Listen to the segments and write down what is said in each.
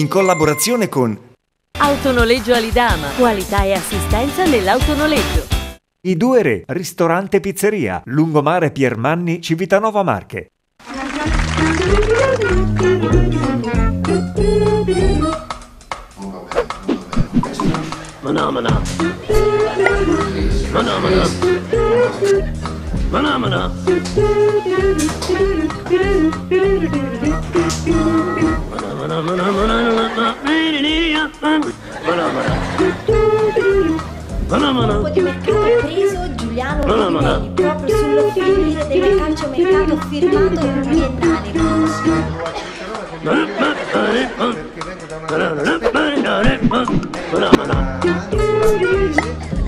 in collaborazione con Autonoleggio Alidama, qualità e assistenza nell'autonoleggio. I due re, ristorante e pizzeria, lungomare Piermanni, Civitanova Marche. Ma ma ma Manamana. Manamana. Poteva essere preso Giuliano Manamana. proprio sullo finire del calciomercato firmato in orientale.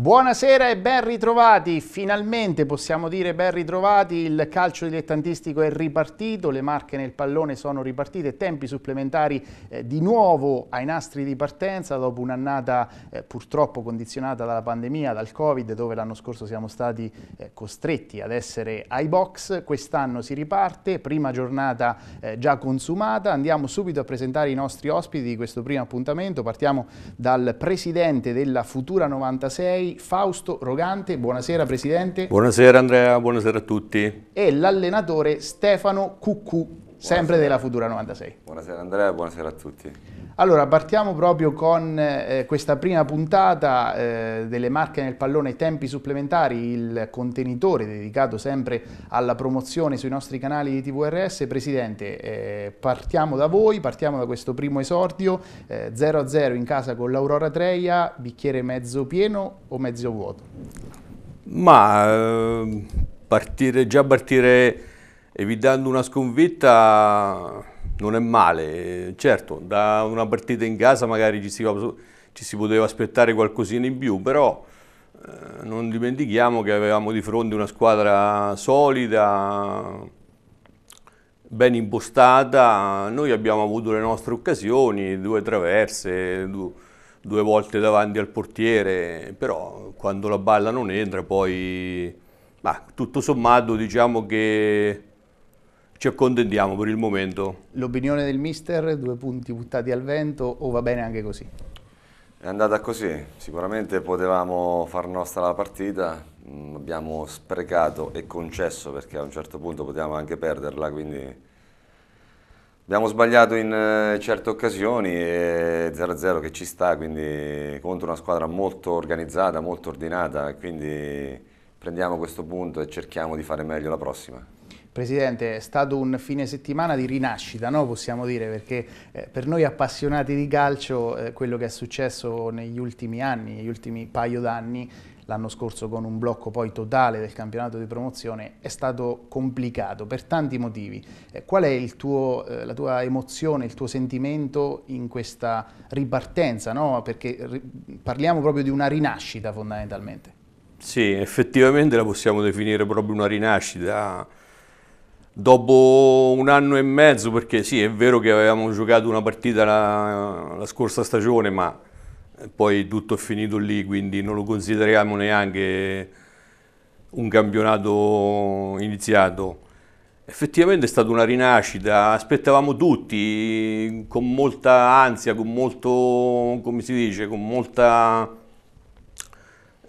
Buonasera e ben ritrovati, finalmente possiamo dire ben ritrovati, il calcio dilettantistico è ripartito, le marche nel pallone sono ripartite, tempi supplementari eh, di nuovo ai nastri di partenza dopo un'annata eh, purtroppo condizionata dalla pandemia, dal Covid, dove l'anno scorso siamo stati eh, costretti ad essere ai box, quest'anno si riparte, prima giornata eh, già consumata, andiamo subito a presentare i nostri ospiti di questo primo appuntamento, partiamo dal presidente della Futura 96, Fausto Rogante. Buonasera Presidente. Buonasera Andrea, buonasera a tutti. E l'allenatore Stefano Cucù, sempre buonasera. della Futura 96. Buonasera Andrea, buonasera a tutti. Allora, partiamo proprio con eh, questa prima puntata eh, delle marche nel pallone tempi supplementari, il contenitore dedicato sempre alla promozione sui nostri canali di TVRS. Presidente, eh, partiamo da voi, partiamo da questo primo esordio, 0-0 eh, in casa con l'Aurora Treia, bicchiere mezzo pieno o mezzo vuoto? Ma eh, partire, già partire evitando una sconfitta non è male, eh, certo, da una partita in casa magari ci si, ci si poteva aspettare qualcosina in più, però eh, non dimentichiamo che avevamo di fronte una squadra solida, ben impostata, noi abbiamo avuto le nostre occasioni, due traverse, due, due volte davanti al portiere, però quando la balla non entra poi, bah, tutto sommato diciamo che ci accontentiamo per il momento. L'opinione del mister, due punti buttati al vento o va bene anche così? È andata così, sicuramente potevamo far nostra la partita, mm, abbiamo sprecato e concesso perché a un certo punto potevamo anche perderla, quindi abbiamo sbagliato in eh, certe occasioni e 0-0 che ci sta, quindi contro una squadra molto organizzata, molto ordinata, quindi prendiamo questo punto e cerchiamo di fare meglio la prossima. Presidente, è stato un fine settimana di rinascita, no? possiamo dire, perché eh, per noi appassionati di calcio eh, quello che è successo negli ultimi anni, negli ultimi paio d'anni, l'anno scorso con un blocco poi totale del campionato di promozione, è stato complicato per tanti motivi. Eh, qual è tuo, eh, la tua emozione, il tuo sentimento in questa ripartenza? No? Perché parliamo proprio di una rinascita fondamentalmente. Sì, effettivamente la possiamo definire proprio una rinascita dopo un anno e mezzo, perché sì, è vero che avevamo giocato una partita la, la scorsa stagione, ma poi tutto è finito lì, quindi non lo consideriamo neanche un campionato iniziato. Effettivamente è stata una rinascita, aspettavamo tutti con molta ansia, con molto, come si dice, con molta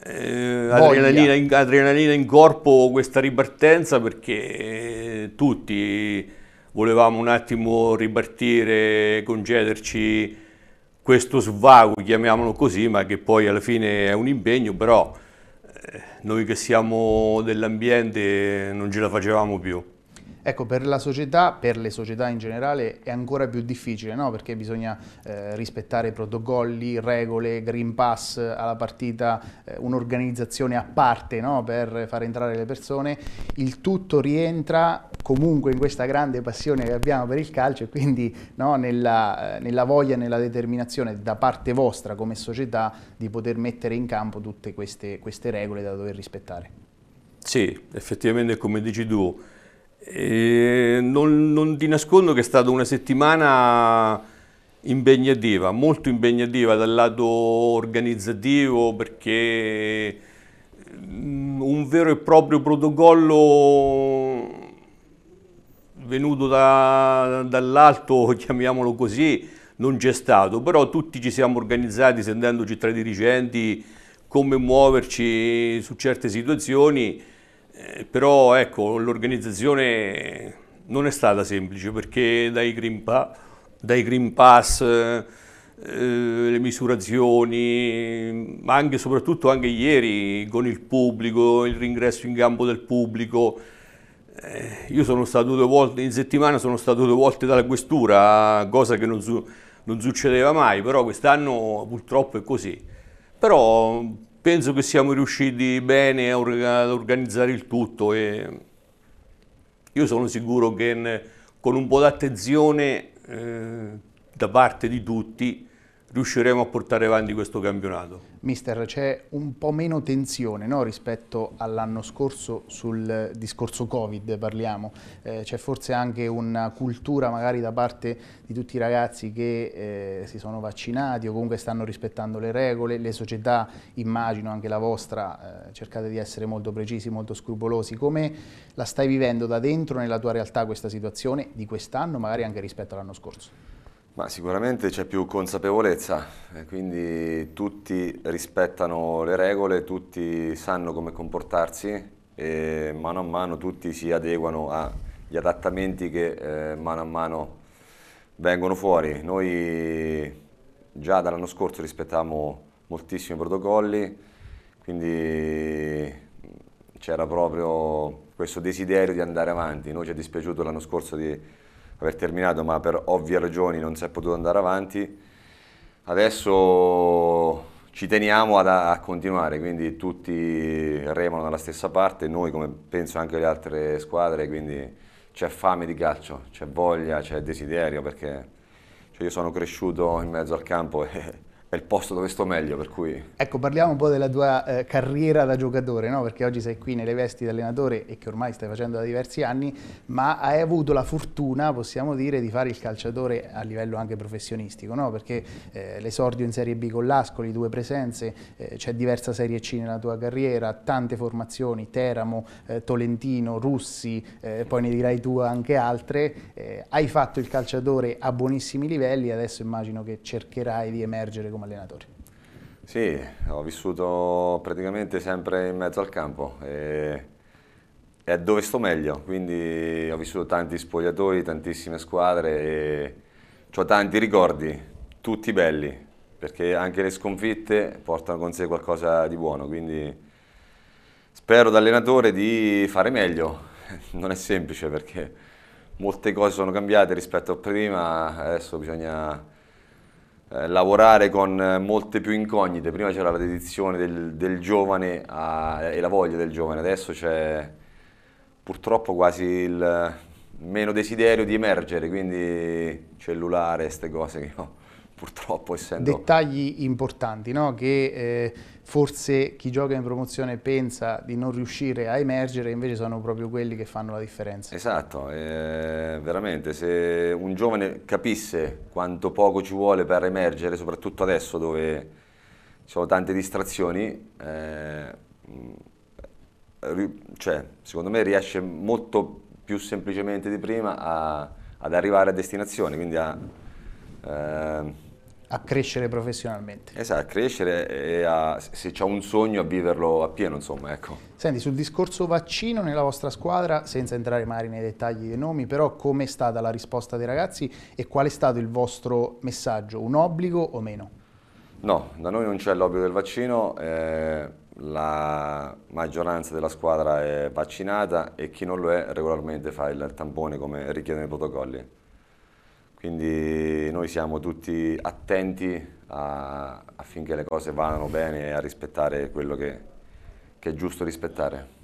eh, adrenalina, in, adrenalina, in, corpo questa ripartenza perché tutti volevamo un attimo ripartire, concederci questo svago, chiamiamolo così, ma che poi alla fine è un impegno, però eh, noi che siamo dell'ambiente non ce la facevamo più. Ecco, per la società, per le società in generale, è ancora più difficile, no? perché bisogna eh, rispettare protocolli, regole, Green Pass alla partita, eh, un'organizzazione a parte no? per far entrare le persone. Il tutto rientra comunque in questa grande passione che abbiamo per il calcio e quindi no? nella, eh, nella voglia, nella determinazione da parte vostra come società di poter mettere in campo tutte queste, queste regole da dover rispettare. Sì, effettivamente come dici tu, eh, non, non, ti nascondo che è stata una settimana impegnativa, molto impegnativa dal lato organizzativo perché mm, un vero e proprio protocollo venuto da, dall'alto, chiamiamolo così, non c'è stato, però tutti ci siamo organizzati sentendoci tra i dirigenti come muoverci su certe situazioni eh, però ecco, l'organizzazione non è stata semplice perché dai Green, pa dai green Pass, eh, le misurazioni, ma anche e soprattutto anche ieri con il pubblico, il ringresso in campo del pubblico, eh, io sono stato due volte in settimana, sono stato due volte dalla questura, cosa che non, su non succedeva mai, però quest'anno purtroppo è così. Però penso che siamo riusciti bene ad organizzare il tutto e io sono sicuro che con un po' d'attenzione eh, da parte di tutti riusciremo a portare avanti questo campionato. Mister, c'è un po' meno tensione no? rispetto all'anno scorso sul discorso Covid, parliamo. Eh, c'è forse anche una cultura magari da parte di tutti i ragazzi che eh, si sono vaccinati o comunque stanno rispettando le regole, le società, immagino anche la vostra, eh, cercate di essere molto precisi, molto scrupolosi. Come la stai vivendo da dentro nella tua realtà questa situazione di quest'anno, magari anche rispetto all'anno scorso? Ma sicuramente c'è più consapevolezza, quindi tutti rispettano le regole, tutti sanno come comportarsi e mano a mano tutti si adeguano agli adattamenti che eh, mano a mano vengono fuori. Noi già dall'anno scorso rispettavamo moltissimi protocolli, quindi mm, c'era proprio questo desiderio di andare avanti. Noi ci è dispiaciuto l'anno scorso di aver terminato, ma per ovvie ragioni non si è potuto andare avanti. Adesso ci teniamo ad, a continuare, quindi tutti remano dalla stessa parte, noi come penso anche le altre squadre, quindi c'è fame di calcio, c'è voglia, c'è desiderio, perché cioè io sono cresciuto in mezzo al campo e è il posto dove sto meglio, per cui... Ecco, parliamo un po' della tua eh, carriera da giocatore, no? perché oggi sei qui nelle vesti di allenatore e che ormai stai facendo da diversi anni, ma hai avuto la fortuna, possiamo dire, di fare il calciatore a livello anche professionistico, no? perché eh, l'esordio in Serie B con l'Ascoli, due presenze, eh, c'è diversa Serie C nella tua carriera, tante formazioni, Teramo, eh, Tolentino, Russi, eh, poi ne dirai tu anche altre. Eh, hai fatto il calciatore a buonissimi livelli, adesso immagino che cercherai di emergere come come allenatori? Sì, ho vissuto praticamente sempre in mezzo al campo e è dove sto meglio, quindi ho vissuto tanti spogliatori, tantissime squadre e ho tanti ricordi, tutti belli, perché anche le sconfitte portano con sé qualcosa di buono, quindi spero da allenatore di fare meglio. Non è semplice perché molte cose sono cambiate rispetto a prima, adesso bisogna eh, lavorare con eh, molte più incognite. Prima c'era la dedizione del, del giovane a, e la voglia del giovane, adesso c'è purtroppo quasi il meno desiderio di emergere, quindi cellulare, queste cose che ho purtroppo essendo... Dettagli importanti, no? che eh, forse chi gioca in promozione pensa di non riuscire a emergere, invece sono proprio quelli che fanno la differenza. Esatto, eh, veramente, se un giovane capisse quanto poco ci vuole per emergere, soprattutto adesso dove ci sono tante distrazioni, eh, mm, cioè, secondo me riesce molto più semplicemente di prima a, ad arrivare a destinazione, quindi a... Eh, a crescere professionalmente. Esatto, a crescere e a, se c'è un sogno a viverlo a pieno, insomma, ecco. Senti, sul discorso vaccino nella vostra squadra, senza entrare magari nei dettagli dei nomi, però com'è stata la risposta dei ragazzi e qual è stato il vostro messaggio? Un obbligo o meno? No, da noi non c'è l'obbligo del vaccino, eh, la maggioranza della squadra è vaccinata e chi non lo è regolarmente fa il tampone come richiedono i protocolli. Quindi noi siamo tutti attenti a, affinché le cose vadano bene e a rispettare quello che, che è giusto rispettare.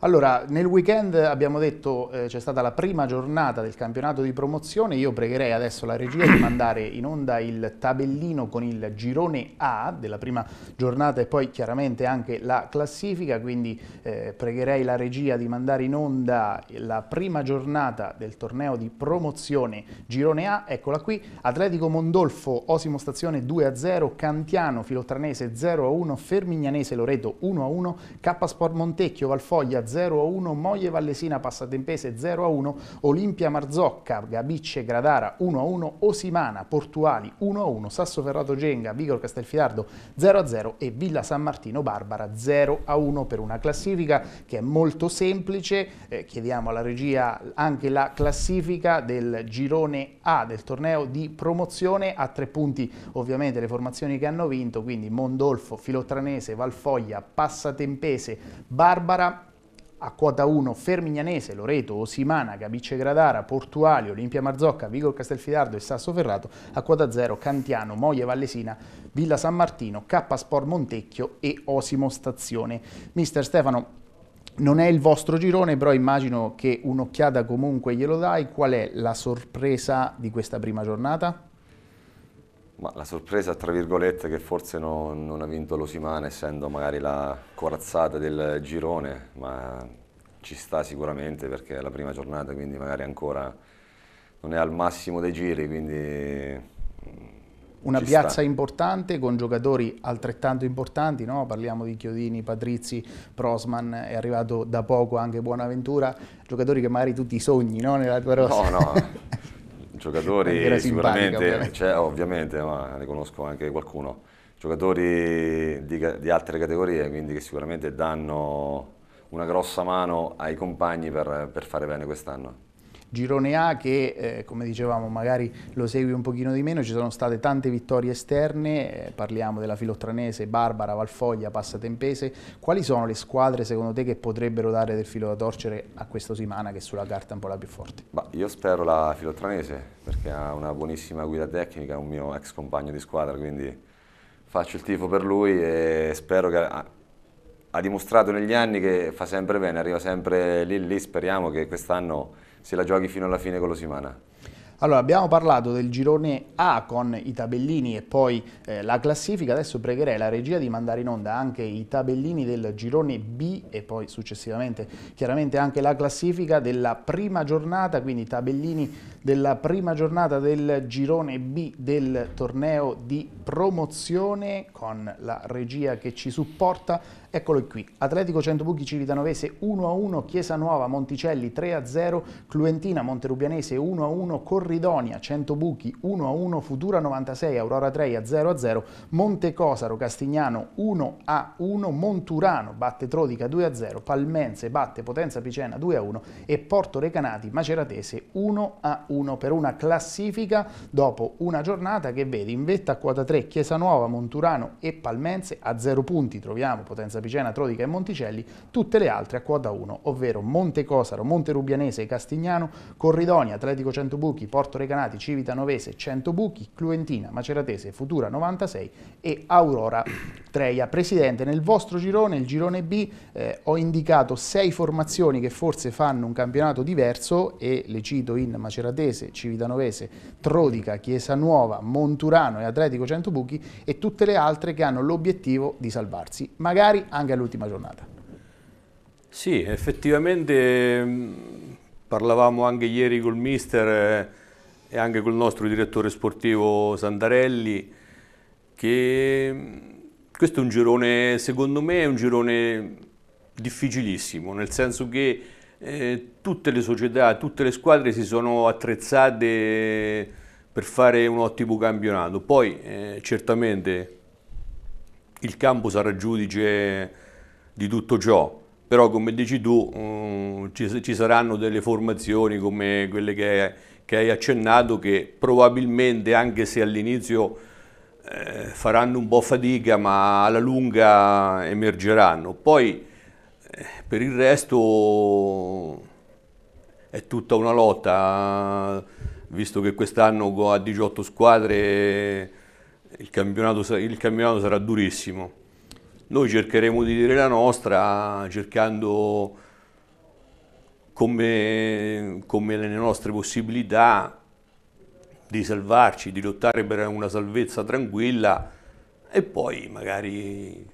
Allora, nel weekend abbiamo detto eh, c'è stata la prima giornata del campionato di promozione, io pregherei adesso la regia di mandare in onda il tabellino con il girone A della prima giornata e poi chiaramente anche la classifica, quindi eh, pregherei la regia di mandare in onda la prima giornata del torneo di promozione girone A, eccola qui, Atletico Mondolfo, Osimo Stazione 2-0, Cantiano, Filotranese 0-1, Fermignanese Loreto 1-1, K Sport Montecchio, Valforte Foglia 0-1, Moglie Vallesina Passa Tempese 0-1, a Olimpia Marzocca, Gabicce Gradara 1-1, a Osimana Portuali 1-1, a Sassoferrato Genga, Vigor Castelfidardo 0-0 a e Villa San Martino Barbara 0-1 a per una classifica che è molto semplice, eh, chiediamo alla regia anche la classifica del girone A del torneo di promozione a tre punti ovviamente le formazioni che hanno vinto, quindi Mondolfo, Filottranese, Valfoglia, Passatempese, Barbara a quota 1 Fermignanese, Loreto, Osimana, Gabice Gradara, Portuali, Olimpia Marzocca, Vigor Castelfidardo e Sasso Ferrato, a quota 0 Cantiano, Moglie Vallesina, Villa San Martino, K Sport Montecchio e Osimo Stazione. Mister Stefano, non è il vostro girone, però immagino che un'occhiata comunque glielo dai. Qual è la sorpresa di questa prima giornata? Ma la sorpresa, tra virgolette, che forse non, non ha vinto l'Osimana, essendo magari la corazzata del girone, ma ci sta sicuramente perché è la prima giornata, quindi magari ancora non è al massimo dei giri, quindi... Mm, Una piazza sta. importante con giocatori altrettanto importanti, no? parliamo di Chiodini, Patrizi, Prosman, è arrivato da poco anche Buonaventura, giocatori che magari tutti sogni no? nella tua rosa. No, no, giocatori sicuramente, cioè, ovviamente, ma ne conosco anche qualcuno, giocatori di, di, altre categorie, quindi che sicuramente danno una grossa mano ai compagni per, per fare bene quest'anno girone A che, eh, come dicevamo, magari lo segui un pochino di meno, ci sono state tante vittorie esterne, eh, parliamo della Filottranese, Barbara, Valfoglia, Passatempese, quali sono le squadre secondo te che potrebbero dare del filo da torcere a questa Simana che sulla carta è un po' la più forte? Bah, io spero la Filottranese perché ha una buonissima guida tecnica, un mio ex compagno di squadra, quindi faccio il tifo per lui e spero che ha dimostrato negli anni che fa sempre bene, arriva sempre lì lì, speriamo che quest'anno se la giochi fino alla fine con lo Simana? Allora, abbiamo parlato del girone A con i tabellini e poi eh, la classifica, adesso pregherei la regia di mandare in onda anche i tabellini del girone B e poi successivamente chiaramente anche la classifica della prima giornata, quindi i tabellini della prima giornata del girone B del torneo di promozione con la regia che ci supporta. Eccolo qui, Atletico Centobuchi Civitanovese 1-1, Chiesa Nuova Monticelli 3-0, Cluentina Monterubianese 1-1, Corridonia Centobuchi 1-1, Futura 96 Aurora 3 0-0, Montecosaro Castignano 1-1, Monturano batte Trodica 2-0, Palmense batte Potenza Picena 2-1 e Porto Recanati Maceratese 1-1 per una classifica dopo una giornata che vede in vetta a quota 3 Chiesa Nuova, Monturano e Palmense a 0 punti, troviamo Potenza Picena Sapicena, Trodica e Monticelli, tutte le altre a quota 1, ovvero Monte Cosaro, Monte Rubianese, Castignano, Corridonia, Atletico 100 buchi, Porto Recanati, Civitanovese 100 buchi, Cluentina, Maceratese, Futura 96 e Aurora Treia. Presidente, nel vostro girone, il girone B, eh, ho indicato sei formazioni che forse fanno un campionato diverso e le cito in Maceratese, Civitanovese, Trodica, Chiesa Nuova, Monturano e Atletico 100 buchi e tutte le altre che hanno l'obiettivo di salvarsi, magari anche all'ultima giornata. Sì, effettivamente mm, parlavamo anche ieri col mister eh, e anche col nostro direttore sportivo Sandarelli che mm, questo è un girone, secondo me, è un girone difficilissimo, nel senso che eh, tutte le società, tutte le squadre si sono attrezzate per fare un ottimo campionato. Poi eh, certamente il campo sarà giudice di tutto ciò, però come dici tu mm, ci, ci, saranno delle formazioni come quelle che, che hai accennato che probabilmente anche se all'inizio eh, faranno un po' fatica ma alla lunga emergeranno. Poi eh, per il resto è tutta una lotta, visto che quest'anno ha 18 squadre il campionato, il campionato sarà durissimo. Noi cercheremo di dire la nostra cercando come, come le nostre possibilità di salvarci, di lottare per una salvezza tranquilla e poi magari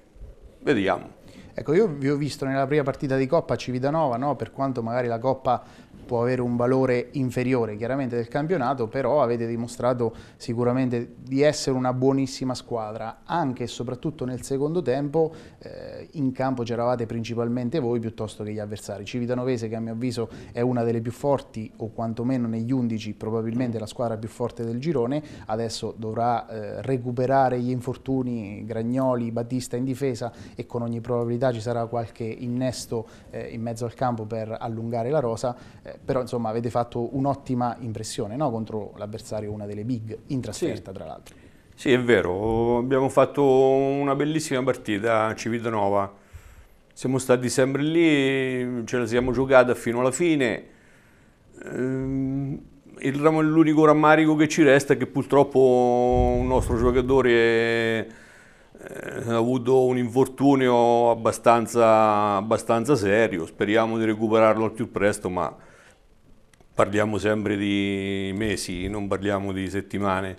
vediamo. Ecco, io vi ho visto nella prima partita di Coppa a Civitanova, no? per quanto magari la Coppa può avere un valore inferiore chiaramente del campionato, però avete dimostrato sicuramente di essere una buonissima squadra, anche e soprattutto nel secondo tempo eh, in campo c'eravate principalmente voi piuttosto che gli avversari. Civitanovese che a mio avviso è una delle più forti o quantomeno negli 11 probabilmente la squadra più forte del girone, adesso dovrà eh, recuperare gli infortuni Gragnoli, Battista in difesa e con ogni probabilità ci sarà qualche innesto eh, in mezzo al campo per allungare la rosa, eh, però insomma avete fatto un'ottima impressione no? contro l'avversario, una delle big, in trasferta sì. tra l'altro. Sì, è vero, abbiamo fatto una bellissima partita a Civitanova, siamo stati sempre lì, ce la siamo giocata fino alla fine. Ehm, l'unico rammarico che ci resta è che purtroppo un nostro giocatore eh, ha avuto un infortunio abbastanza, abbastanza serio, speriamo di recuperarlo al più presto, ma parliamo sempre di mesi, non parliamo di settimane.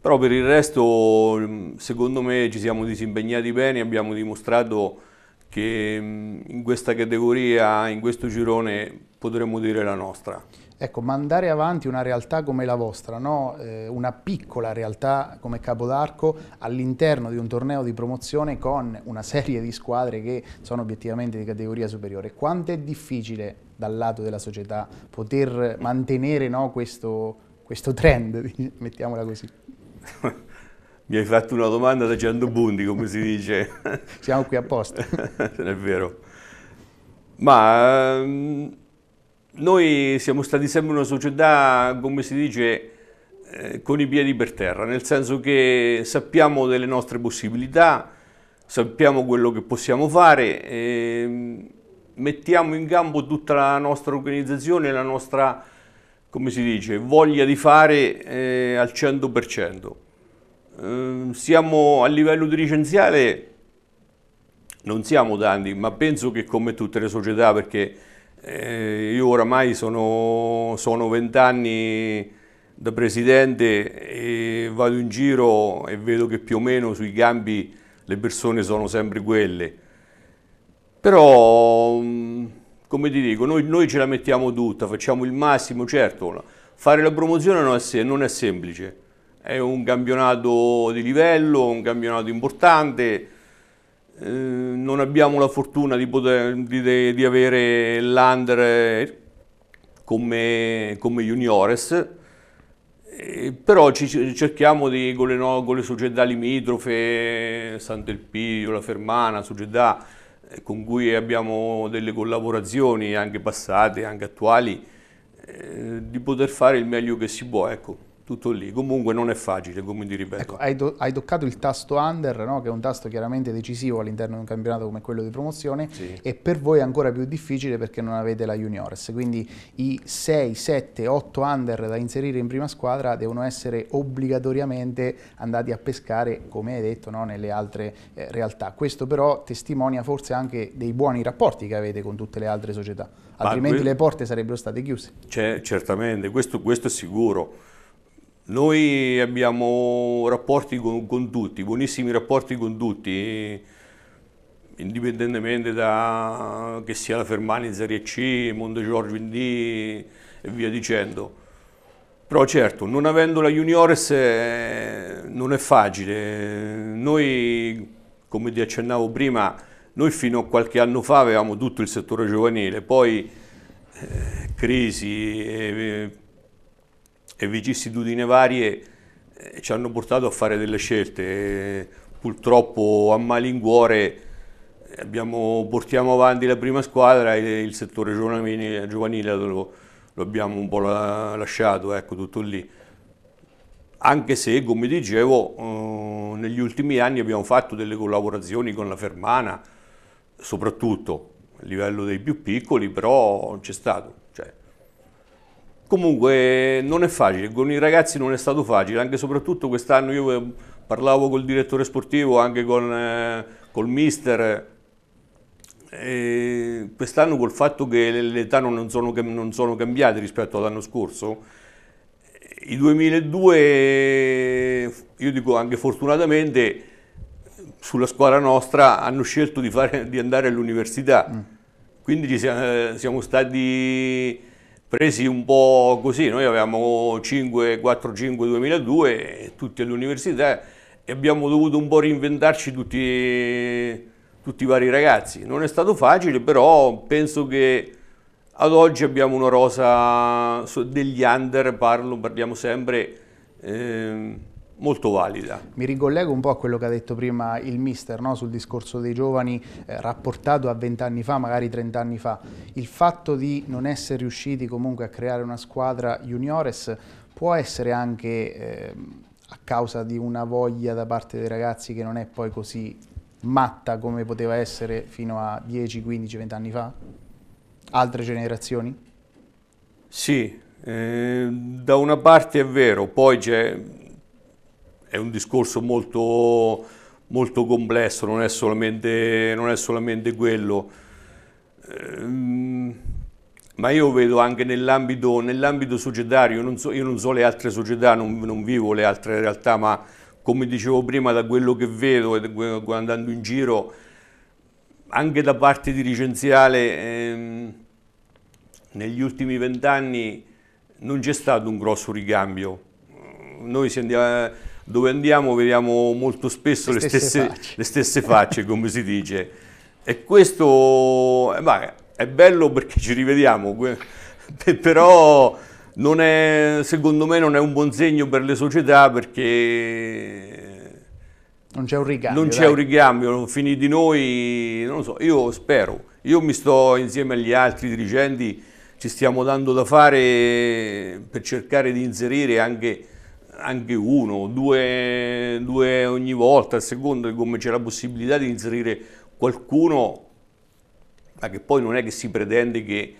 Però per il resto, mm, secondo me, ci siamo disimpegnati bene, abbiamo dimostrato che mm, in questa categoria, in questo girone, potremmo dire la nostra. Ecco, mandare avanti una realtà come la vostra, no? eh, una piccola realtà come Capodarco all'interno di un torneo di promozione con una serie di squadre che sono obiettivamente di categoria superiore, quanto è difficile dal lato della società poter mantenere no, questo, questo trend, mettiamola così? Mi hai fatto una domanda da Giandobundi, come si dice. Siamo qui apposta. è vero. Ma... Um noi siamo stati sempre una società, come si dice, eh, con i piedi per terra, nel senso che sappiamo delle nostre possibilità, sappiamo quello che possiamo fare, eh, mettiamo in campo tutta la nostra organizzazione, la nostra, come si dice, voglia di fare eh, al 100%. Ehm, siamo a livello dirigenziale, non siamo tanti, ma penso che come tutte le società, perché eh, io oramai sono, sono vent'anni da presidente e vado in giro e vedo che più o meno sui campi le persone sono sempre quelle. Però, mm, come ti dico, noi, noi ce la mettiamo tutta, facciamo il massimo, certo, fare la promozione non è, non è semplice, è un campionato di livello, un campionato importante, eh, non abbiamo la fortuna di, poter, di, di avere l'Under eh, come, come juniores, eh, però ci, cerchiamo di, con le, no, con le società limitrofe, Sant'Elpidio, La Fermana, società con cui abbiamo delle collaborazioni anche passate, anche attuali, eh, di poter fare il meglio che si può. Ecco tutto lì. Comunque non è facile, come ti ripeto. Ecco, hai, do- hai, toccato il tasto under, no? che è un tasto chiaramente decisivo all'interno di un campionato come quello di promozione, sì. e per voi è ancora più difficile perché non avete la juniors. Quindi i 6, 7, 8 under da inserire in prima squadra devono essere obbligatoriamente andati a pescare, come hai detto, no? nelle altre eh, realtà. Questo però testimonia forse anche dei buoni rapporti che avete con tutte le altre società, altrimenti que- le porte sarebbero state chiuse. C'è, certamente, questo, questo è sicuro noi abbiamo rapporti con, con, tutti, buonissimi rapporti con tutti, indipendentemente da che sia la Fermani in Serie C, Monte Giorgio in D e via dicendo. Però certo, non avendo la Juniores eh, non è facile. Noi, come ti accennavo prima, noi fino a qualche anno fa avevamo tutto il settore giovanile, poi eh, crisi... Eh, e vicissitudini varie eh, ci hanno portato a fare delle scelte. Purtroppo a malincuore eh, abbiamo, portiamo avanti la prima squadra e il settore giovanile, giovanile lo, lo, abbiamo un po' la, lasciato, ecco, tutto lì. Anche se, come dicevo, eh, negli ultimi anni abbiamo fatto delle collaborazioni con la Fermana, soprattutto a livello dei più piccoli, però c'è stato. Comunque non è facile, con i ragazzi non è stato facile, anche e soprattutto quest'anno io eh, parlavo col direttore sportivo, anche con, eh, col mister, quest'anno col fatto che le età non sono, non sono cambiate rispetto all'anno scorso, i 2002, io dico anche fortunatamente, sulla squadra nostra hanno scelto di, fare, di andare all'università, mm. quindi siamo, eh, siamo stati presi un po' così, noi avevamo 5, 4, 5, 2002, tutti all'università e abbiamo dovuto un po' reinventarci tutti, tutti i vari ragazzi. Non è stato facile, però penso che ad oggi abbiamo una rosa degli under, parlo, parliamo sempre... Ehm, molto valida. Mi ricollego un po' a quello che ha detto prima il mister no? sul discorso dei giovani eh, rapportato a vent'anni fa, magari trent'anni fa. Il fatto di non essere riusciti comunque a creare una squadra juniores può essere anche eh, a causa di una voglia da parte dei ragazzi che non è poi così matta come poteva essere fino a 10, 15, 20 anni fa? Altre generazioni? Sì, eh, da una parte è vero, poi c'è è un discorso molto, molto complesso, non è solamente, non è solamente quello. Ehm, ma io vedo anche nell'ambito, nell'ambito societario, non so, io non so le altre società, non, non, vivo le altre realtà, ma come dicevo prima, da quello che vedo andando in giro, anche da parte dirigenziale, ehm, negli ultimi vent'anni non c'è stato un grosso ricambio. Noi si andiamo dove andiamo vediamo molto spesso le stesse, le stesse, le stesse facce, come si dice. E questo beh, è bello perché ci rivediamo, però è, secondo me non è un buon segno per le società perché... Non c'è un ricambio. Non c'è dai. un ricambio, fini di noi, non lo so, io spero. Io mi sto insieme agli altri dirigenti, ci stiamo dando da fare per cercare di inserire anche anche uno o due, due, ogni volta, a seconda di come c'è la possibilità di inserire qualcuno, ma che poi non è che si pretende che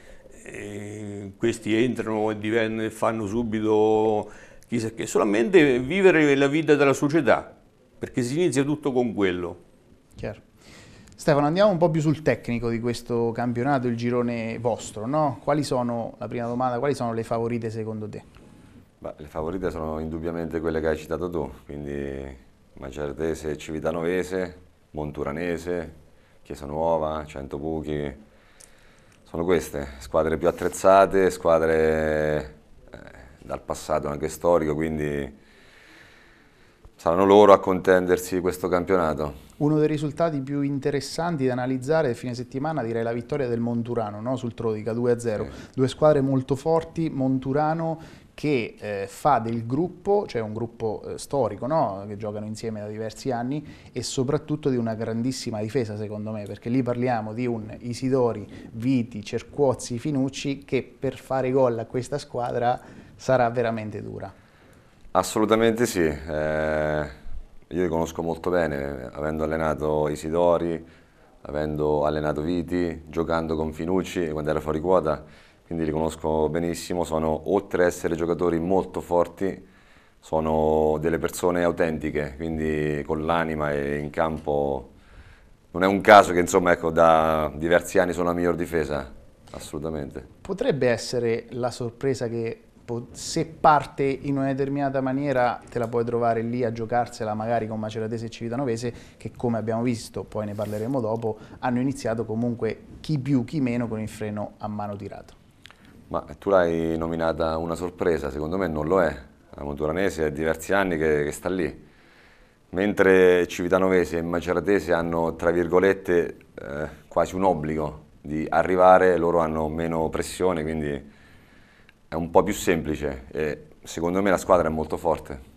eh, questi entrano e divenne, fanno subito chissà che, solamente vivere la vita della società, perché si inizia tutto con quello. Chiaro. Stefano, andiamo un po' più sul tecnico di questo campionato, il girone vostro, no? Quali sono, la prima domanda, quali sono le favorite secondo te? Beh, le favorite sono indubbiamente quelle che hai citato tu, quindi Maggiardese, Civitanovese, Monturanese, Chiesa Nuova, Centobuchi, sono queste, squadre più attrezzate, squadre eh, dal passato anche storico, quindi saranno loro a contendersi questo campionato. Uno dei risultati più interessanti da analizzare del fine settimana direi la vittoria del Monturano no? sul Trodica 2-0, sì. due squadre molto forti, Monturano che eh, fa del gruppo, cioè un gruppo eh, storico, no? che giocano insieme da diversi anni e soprattutto di una grandissima difesa secondo me, perché lì parliamo di un Isidori, Viti, Cercuozzi, Finucci che per fare gol a questa squadra sarà veramente dura. Assolutamente sì, eh, io li conosco molto bene, avendo allenato Isidori, avendo allenato Viti, giocando con Finucci quando era fuori quota quindi li conosco benissimo, sono oltre ad essere giocatori molto forti, sono delle persone autentiche, quindi con l'anima e in campo non è un caso che insomma ecco, da diversi anni sono la miglior difesa, assolutamente. Potrebbe essere la sorpresa che se parte in una determinata maniera te la puoi trovare lì a giocarsela magari con Maceratese e Civitanovese che come abbiamo visto, poi ne parleremo dopo, hanno iniziato comunque chi più chi meno con il freno a mano tirato. Ma tu l'hai nominata una sorpresa, secondo me non lo è. La Monturanese è diversi anni che, che sta lì. Mentre Civitanovese e Maceratese hanno, tra virgolette, eh, quasi un obbligo di arrivare, loro hanno meno pressione, quindi è un po' più semplice e secondo me la squadra è molto forte.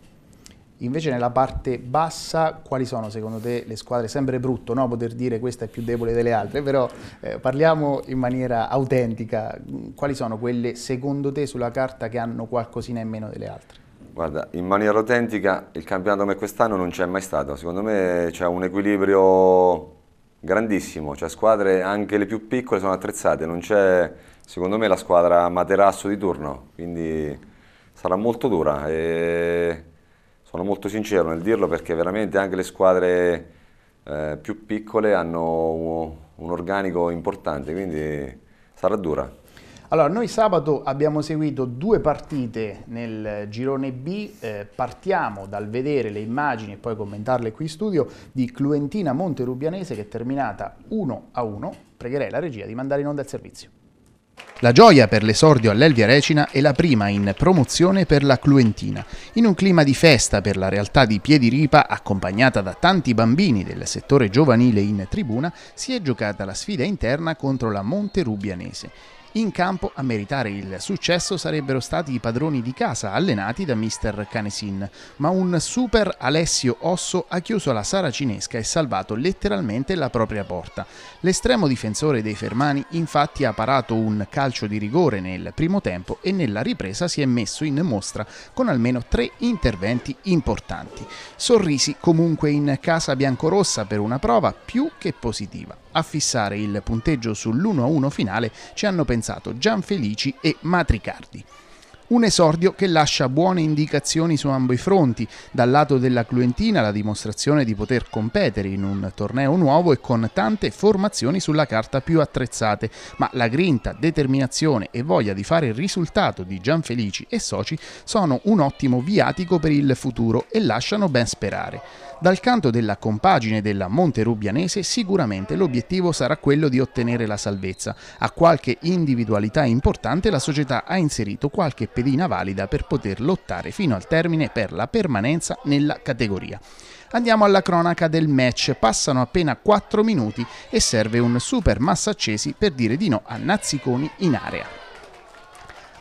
Invece nella parte bassa quali sono secondo te le squadre? Sempre brutto no? poter dire questa è più debole delle altre, però eh, parliamo in maniera autentica. Quali sono quelle secondo te sulla carta che hanno qualcosina in meno delle altre? Guarda, in maniera autentica il campionato come quest'anno non c'è mai stato. Secondo me c'è un equilibrio grandissimo, cioè squadre anche le più piccole sono attrezzate, non c'è secondo me la squadra materasso di turno, quindi sarà molto dura. E sono molto sincero nel dirlo perché veramente anche le squadre eh, più piccole hanno un organico importante, quindi sarà dura. Allora, noi sabato abbiamo seguito due partite nel girone B, eh, partiamo dal vedere le immagini e poi commentarle qui in studio di Cluentina Monterubianese che è terminata 1 1, pregherei la regia di mandare in onda il servizio. La gioia per l'esordio all'Elvia Recina è la prima in promozione per la Cluentina. In un clima di festa per la realtà di Piediripa, accompagnata da tanti bambini del settore giovanile in tribuna, si è giocata la sfida interna contro la Monterubbianese. In campo a meritare il successo sarebbero stati i padroni di casa allenati da Mr. Canesin, ma un super Alessio Osso ha chiuso la Sara Cinesca e salvato letteralmente la propria porta. L'estremo difensore dei Fermani infatti ha parato un calcio di rigore nel primo tempo e nella ripresa si è messo in mostra con almeno tre interventi importanti. Sorrisi comunque in casa biancorossa per una prova più che positiva. A fissare il punteggio sull'1-1 finale ci hanno pensato Gianfelici e Matricardi. Un esordio che lascia buone indicazioni su ambo i fronti. Dal lato della Cluentina la dimostrazione di poter competere in un torneo nuovo e con tante formazioni sulla carta più attrezzate, ma la grinta, determinazione e voglia di fare il risultato di Gianfelici e soci sono un ottimo viatico per il futuro e lasciano ben sperare. Dal canto della compagine della Monterubianese sicuramente l'obiettivo sarà quello di ottenere la salvezza. A qualche individualità importante la società ha inserito qualche pedina valida per poter lottare fino al termine per la permanenza nella categoria. Andiamo alla cronaca del match, passano appena 4 minuti e serve un super massa accesi per dire di no a Nazziconi in area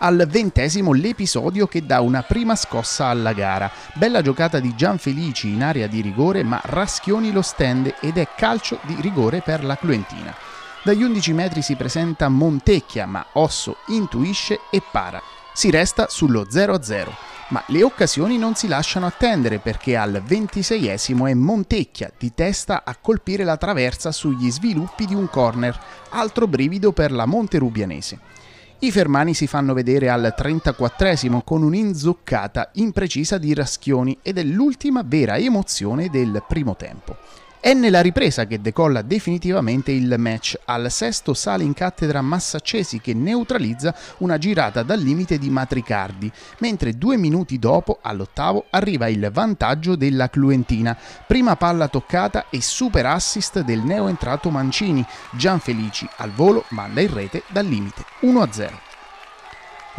al ventesimo l'episodio che dà una prima scossa alla gara. Bella giocata di Gianfelici in area di rigore, ma Raschioni lo stende ed è calcio di rigore per la Cluentina. Dagli 11 metri si presenta Montecchia, ma Osso intuisce e para. Si resta sullo 0-0. Ma le occasioni non si lasciano attendere perché al 26esimo è Montecchia di testa a colpire la traversa sugli sviluppi di un corner, altro brivido per la Monterubianese. I fermani si fanno vedere al 34 con un'inzuccata imprecisa di Raschioni ed è l'ultima vera emozione del primo tempo. È nella ripresa che decolla definitivamente il match. Al sesto sale in cattedra Massaccesi che neutralizza una girata dal limite di Matricardi, mentre due minuti dopo, all'ottavo, arriva il vantaggio della Cluentina. Prima palla toccata e super assist del neoentrato Mancini. Gianfelici al volo manda in rete dal limite 1-0.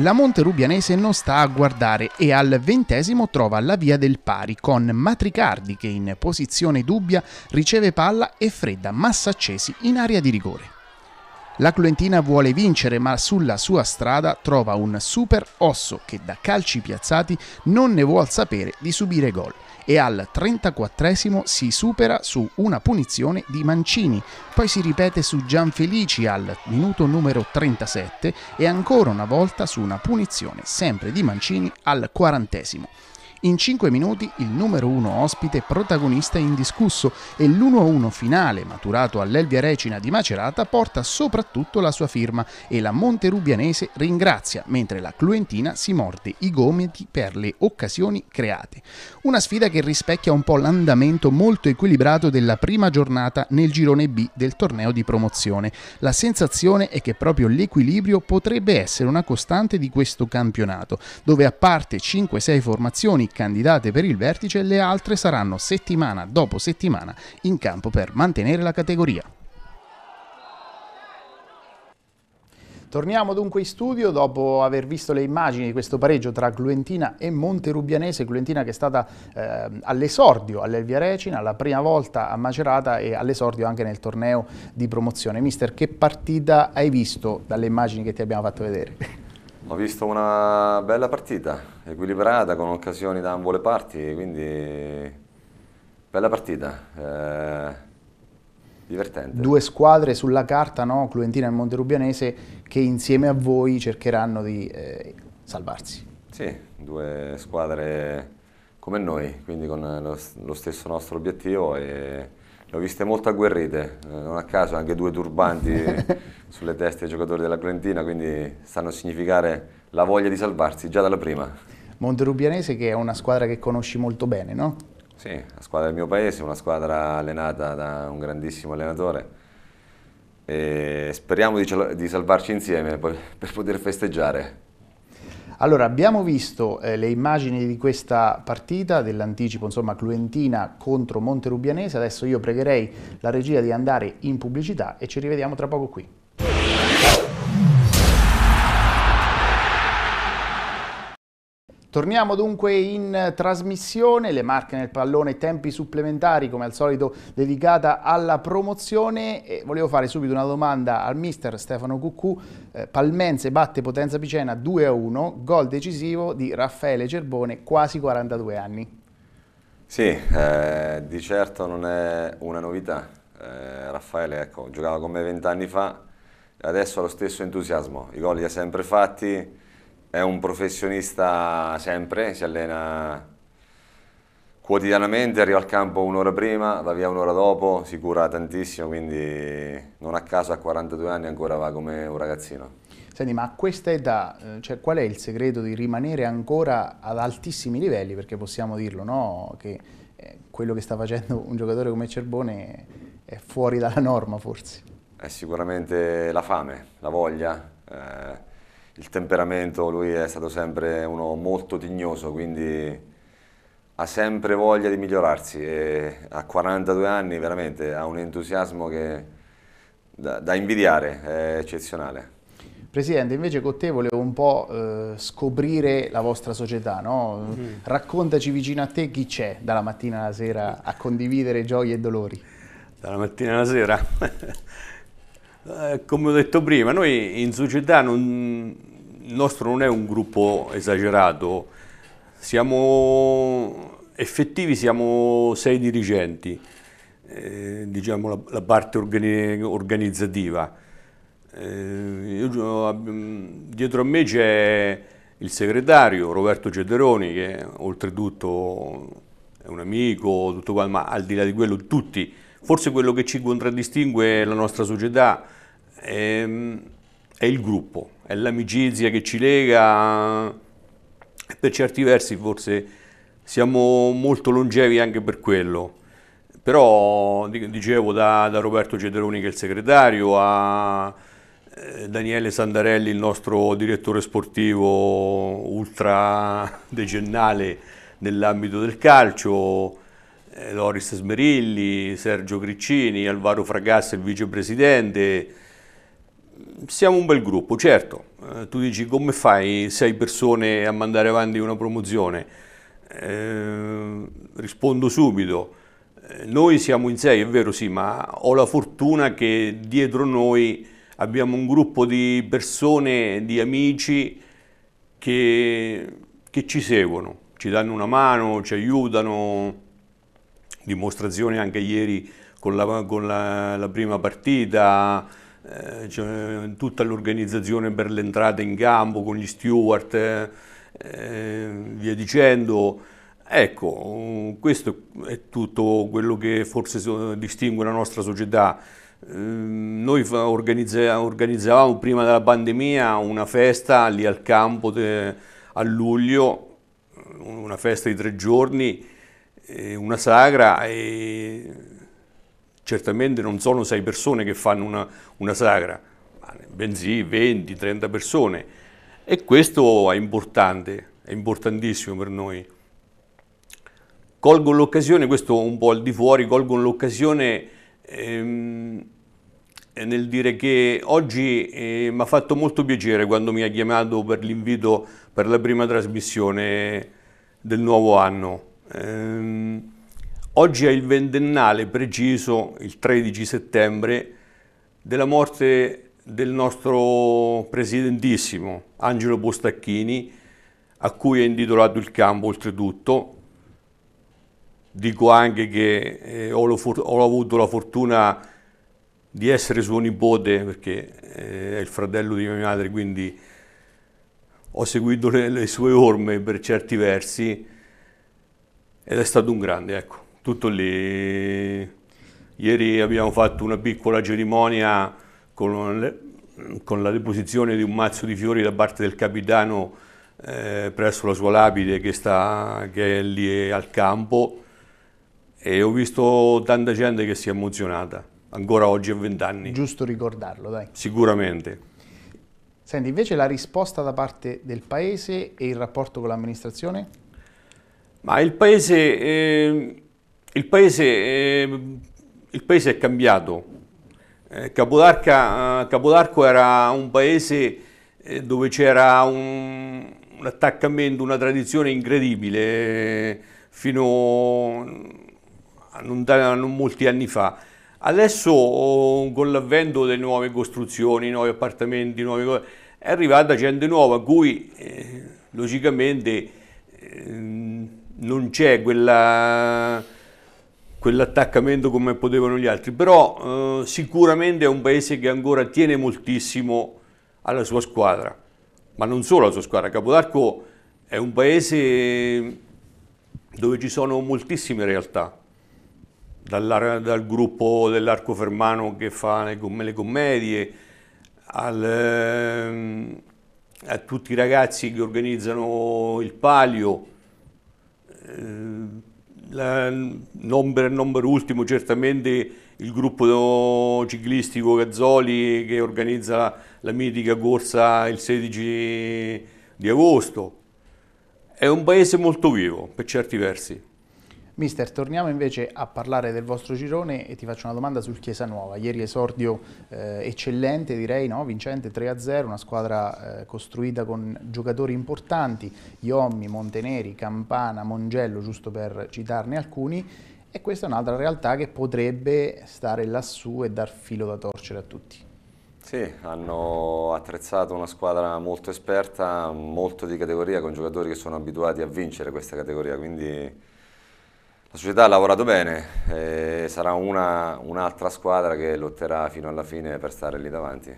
La Monte Rubianese non sta a guardare e al ventesimo trova la via del pari con Matricardi che in posizione dubbia riceve palla e fredda Massaccesi in area di rigore. La Cluentina vuole vincere ma sulla sua strada trova un super osso che da calci piazzati non ne vuol sapere di subire gol e al 34 si supera su una punizione di Mancini, poi si ripete su Gianfelici al minuto numero 37 e ancora una volta su una punizione sempre di Mancini al quarantesimo. In 5 minuti il numero 1 ospite protagonista indiscusso e l'1-1 finale maturato all'Elvia Recina di Macerata porta soprattutto la sua firma e la Monterubianese ringrazia mentre la Cluentina si morde i gomiti per le occasioni create. Una sfida che rispecchia un po' l'andamento molto equilibrato della prima giornata nel girone B del torneo di promozione. La sensazione è che proprio l'equilibrio potrebbe essere una costante di questo campionato, dove a parte 5-6 formazioni candidate per il vertice, le altre saranno settimana dopo settimana in campo per mantenere la categoria. Torniamo dunque in studio dopo aver visto le immagini di questo pareggio tra Cluentina e Monterubianese, Cluentina che è stata eh, all'esordio all'Elvia Recina, la prima volta a Macerata e all'esordio anche nel torneo di promozione. Mister, che partita hai visto dalle immagini che ti abbiamo fatto vedere? Ho visto una bella partita, equilibrata, con occasioni da ambo le parti, quindi bella partita, eh, divertente. Due squadre sulla carta, no? Cluentina e Monterubianese, che insieme a voi cercheranno di eh, salvarsi. Sì, due squadre come noi, quindi con lo, lo stesso nostro obiettivo e le ho viste molto agguerrite, eh, non a caso anche due turbanti sulle teste dei giocatori della Colentina, quindi stanno a significare la voglia di salvarsi già dalla prima. Monterubianese che è una squadra che conosci molto bene, no? Sì, la squadra del mio paese, una squadra allenata da un grandissimo allenatore. E speriamo di, di salvarci insieme per poter festeggiare. Allora, abbiamo visto eh, le immagini di questa partita, dell'anticipo, insomma, Cluentina contro Monterubianese. Adesso io pregherei la regia di andare in pubblicità e ci rivediamo tra poco qui. Torniamo dunque in trasmissione, le marche nel pallone, tempi supplementari come al solito dedicata alla promozione e volevo fare subito una domanda al mister Stefano Cuccù, eh, Palmense batte Potenza Picena 2-1, gol decisivo di Raffaele Cerbone, quasi 42 anni. Sì, eh, di certo non è una novità, eh, Raffaele ecco, giocava con me vent'anni fa, adesso ha lo stesso entusiasmo, i gol li ha sempre fatti, è un professionista sempre, si allena quotidianamente, arriva al campo un'ora prima, va via un'ora dopo, si cura tantissimo, quindi non a caso a 42 anni ancora va come un ragazzino. Senti, ma a questa età, eh, cioè, qual è il segreto di rimanere ancora ad altissimi livelli? Perché possiamo dirlo, no? Che eh, quello che sta facendo un giocatore come Cerbone è fuori dalla norma, forse. È sicuramente la fame, la voglia. Eh il temperamento, lui è stato sempre uno molto tignoso, quindi ha sempre voglia di migliorarsi e a 42 anni veramente ha un entusiasmo che da, da invidiare, è eccezionale. Presidente, invece con te volevo un po' eh, scoprire la vostra società, no? mm -hmm. raccontaci vicino a te chi c'è dalla mattina alla sera a condividere gioie e dolori. Dalla mattina alla sera? Eh, come ho detto prima, noi in società non, il nostro non è un gruppo esagerato, siamo effettivi, siamo sei dirigenti, eh, diciamo la, la parte organi organizzativa. Eh, io, dietro a me c'è il segretario Roberto Cederoni che oltretutto è un amico, tutto, ma al di là di quello tutti Forse quello che ci contraddistingue la nostra società è, ehm, è il gruppo, è l'amicizia che ci lega, per certi versi forse siamo molto longevi anche per quello. Però, dicevo, da, da Roberto Cederoni che è il segretario a eh, Daniele Sandarelli, il nostro direttore sportivo ultra decennale nell'ambito del calcio, eh, Loris Smerilli, Sergio Griccini, Alvaro Fragassa, il vicepresidente. Siamo un bel gruppo, certo. Eh, tu dici come fai sei persone a mandare avanti una promozione? Eh, rispondo subito. Eh, noi siamo in sei, è vero sì, ma ho la fortuna che dietro noi abbiamo un gruppo di persone, di amici che, che ci seguono, ci danno una mano, ci aiutano dimostrazione anche ieri con la, con la, la prima partita, eh, cioè, tutta l'organizzazione per l'entrata in campo con gli steward, eh, eh via dicendo. Ecco, questo è tutto quello che forse distingue la nostra società. Eh, noi organizzavamo prima della pandemia una festa lì al campo a luglio, una festa di tre giorni una sagra e certamente non sono sei persone che fanno una, una sagra, bensì 20, 30 persone e questo è importante, è importantissimo per noi. Colgo l'occasione, questo un po' al di fuori, colgo l'occasione ehm, nel dire che oggi eh, mi ha fatto molto piacere quando mi ha chiamato per l'invito per la prima trasmissione del nuovo anno Ehm, oggi è il ventennale preciso, il 13 settembre, della morte del nostro presidentissimo Angelo Postacchini, a cui è intitolato il campo oltretutto. Dico anche che eh, ho, ho, avuto la fortuna di essere suo nipote perché eh, è il fratello di mia madre, quindi ho seguito le, le sue orme per certi versi ed è stato un grande, ecco, tutto lì. Ieri abbiamo fatto una piccola cerimonia con, le, con la deposizione di un mazzo di fiori da parte del capitano eh, presso la sua lapide che, sta, che è lì al campo e ho visto tanta gente che si è emozionata, ancora oggi a vent'anni. Giusto ricordarlo, dai. Sicuramente. Senti, invece la risposta da parte del Paese e il rapporto con l'amministrazione? Ma il paese, eh, il paese, eh, il paese è cambiato. Eh, eh Capodarco era un paese eh, dove c'era un, un, attaccamento, una tradizione incredibile eh, fino a non, a non molti anni fa. Adesso con l'avvento delle nuove costruzioni, nuovi appartamenti, nuove cose, è arrivata gente nuova a cui eh, logicamente eh, non c'è quella, quell'attaccamento come potevano gli altri, però eh, sicuramente è un paese che ancora tiene moltissimo alla sua squadra, ma non solo alla sua squadra, Capodarco è un paese dove ci sono moltissime realtà, dal, dal gruppo dell'Arco Fermano che fa le, le commedie, al, ehm, a tutti i ragazzi che organizzano il palio, eh, la, non per numero ultimo certamente il gruppo ciclistico Gazzoli che organizza la mitica corsa il 16 di agosto. È un paese molto vivo per certi versi. Mister, torniamo invece a parlare del vostro girone e ti faccio una domanda sul Chiesanuova. Ieri esordio eh, eccellente, direi, no? vincente 3-0, una squadra eh, costruita con giocatori importanti, Iommi, Monteneri, Campana, Mongello, giusto per citarne alcuni, e questa è un'altra realtà che potrebbe stare lassù e dar filo da torcere a tutti. Sì, hanno attrezzato una squadra molto esperta, molto di categoria, con giocatori che sono abituati a vincere questa categoria, quindi la società ha lavorato bene, sarà un'altra un squadra che lotterà fino alla fine per stare lì davanti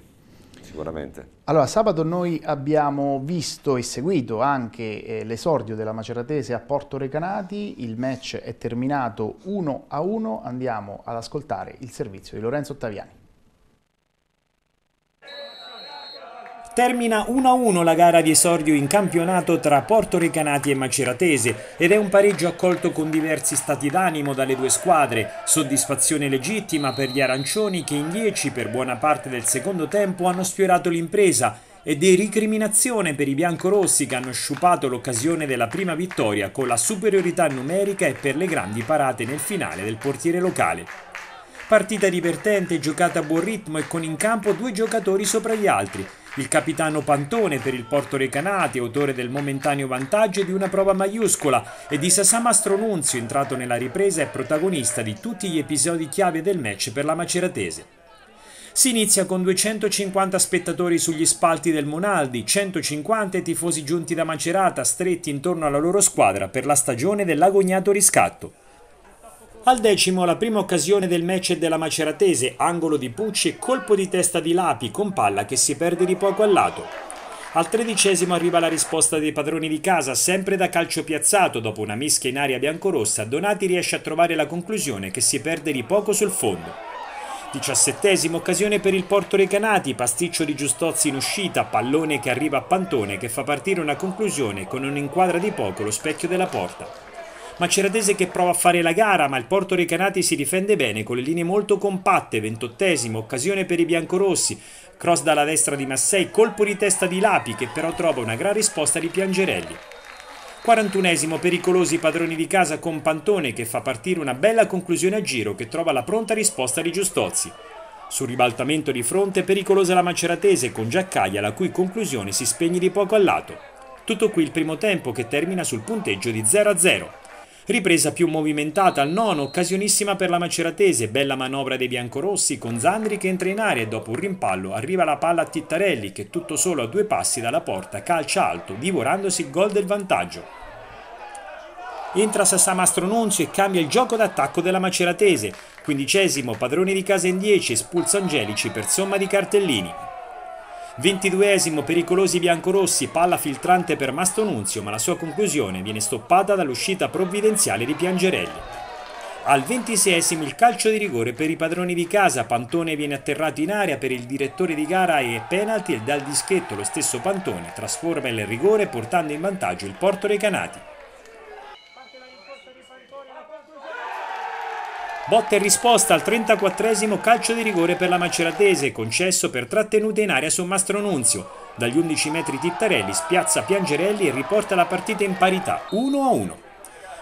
sicuramente. Allora, sabato noi abbiamo visto e seguito anche eh, l'esordio della Maceratese a Porto Recanati, il match è terminato 1-1, andiamo ad ascoltare il servizio di Lorenzo Ottaviani. Termina 1-1 la gara di esordio in campionato tra Porto Portoricanati e Maceratese ed è un pareggio accolto con diversi stati d'animo dalle due squadre, soddisfazione legittima per gli arancioni che in 10 per buona parte del secondo tempo hanno sfiorato l'impresa e di ricriminazione per i biancorossi che hanno sciupato l'occasione della prima vittoria con la superiorità numerica e per le grandi parate nel finale del portiere locale. Partita divertente, giocata a buon ritmo e con in campo due giocatori sopra gli altri, il capitano Pantone per il Porto Recanati, autore del momentaneo vantaggio e di una prova maiuscola, e di Sasama Stronunzio, entrato nella ripresa e protagonista di tutti gli episodi chiave del match per la Maceratese. Si inizia con 250 spettatori sugli spalti del Monaldi, 150 tifosi giunti da Macerata stretti intorno alla loro squadra per la stagione dell'agognato riscatto. Al decimo la prima occasione del match della Maceratese, angolo di Pucci e colpo di testa di Lapi con palla che si perde di poco al lato. Al tredicesimo arriva la risposta dei padroni di casa, sempre da calcio piazzato, dopo una mischia in aria biancorossa, Donati riesce a trovare la conclusione che si perde di poco sul fondo. Diciassettesimo occasione per il Porto Recanati, pasticcio di Giustozzi in uscita, pallone che arriva a Pantone che fa partire una conclusione con un inquadra di poco lo specchio della porta. Maceratese che prova a fare la gara, ma il Porto Recanati si difende bene con le linee molto compatte. Ventottesimo, occasione per i biancorossi. Cross dalla destra di Massei, colpo di testa di Lapi che però trova una gran risposta di Piangerelli. 41 esimo pericolosi padroni di casa con Pantone che fa partire una bella conclusione a giro che trova la pronta risposta di Giustozzi. Sul ribaltamento di fronte pericolosa la maceratese con Giaccaia la cui conclusione si spegne di poco al lato. Tutto qui il primo tempo che termina sul punteggio di 0-0. Ripresa più movimentata al nono, occasionissima per la Maceratese, bella manovra dei biancorossi con Zandri che entra in area e dopo un rimpallo arriva la palla a Tittarelli che tutto solo a due passi dalla porta calcia alto, divorandosi il gol del vantaggio. Entra Sassama Stronunzio e cambia il gioco d'attacco della Maceratese. Quindicesimo, padrone di casa in 10, espulso Angelici per somma di cartellini. 22esimo pericolosi biancorossi, palla filtrante per Nunzio, ma la sua conclusione viene stoppata dall'uscita provvidenziale di Piangerelli. Al 26 esimo il calcio di rigore per i padroni di casa, Pantone viene atterrato in aria per il direttore di gara e penalty e dal dischetto lo stesso Pantone trasforma il rigore portando in vantaggio il Porto dei Canati. Botta e risposta al 34 esimo calcio di rigore per la Maceratese, concesso per trattenute in aria su Mastro Nunzio. Dagli 11 metri Tittarelli spiazza Piangerelli e riporta la partita in parità 1-1.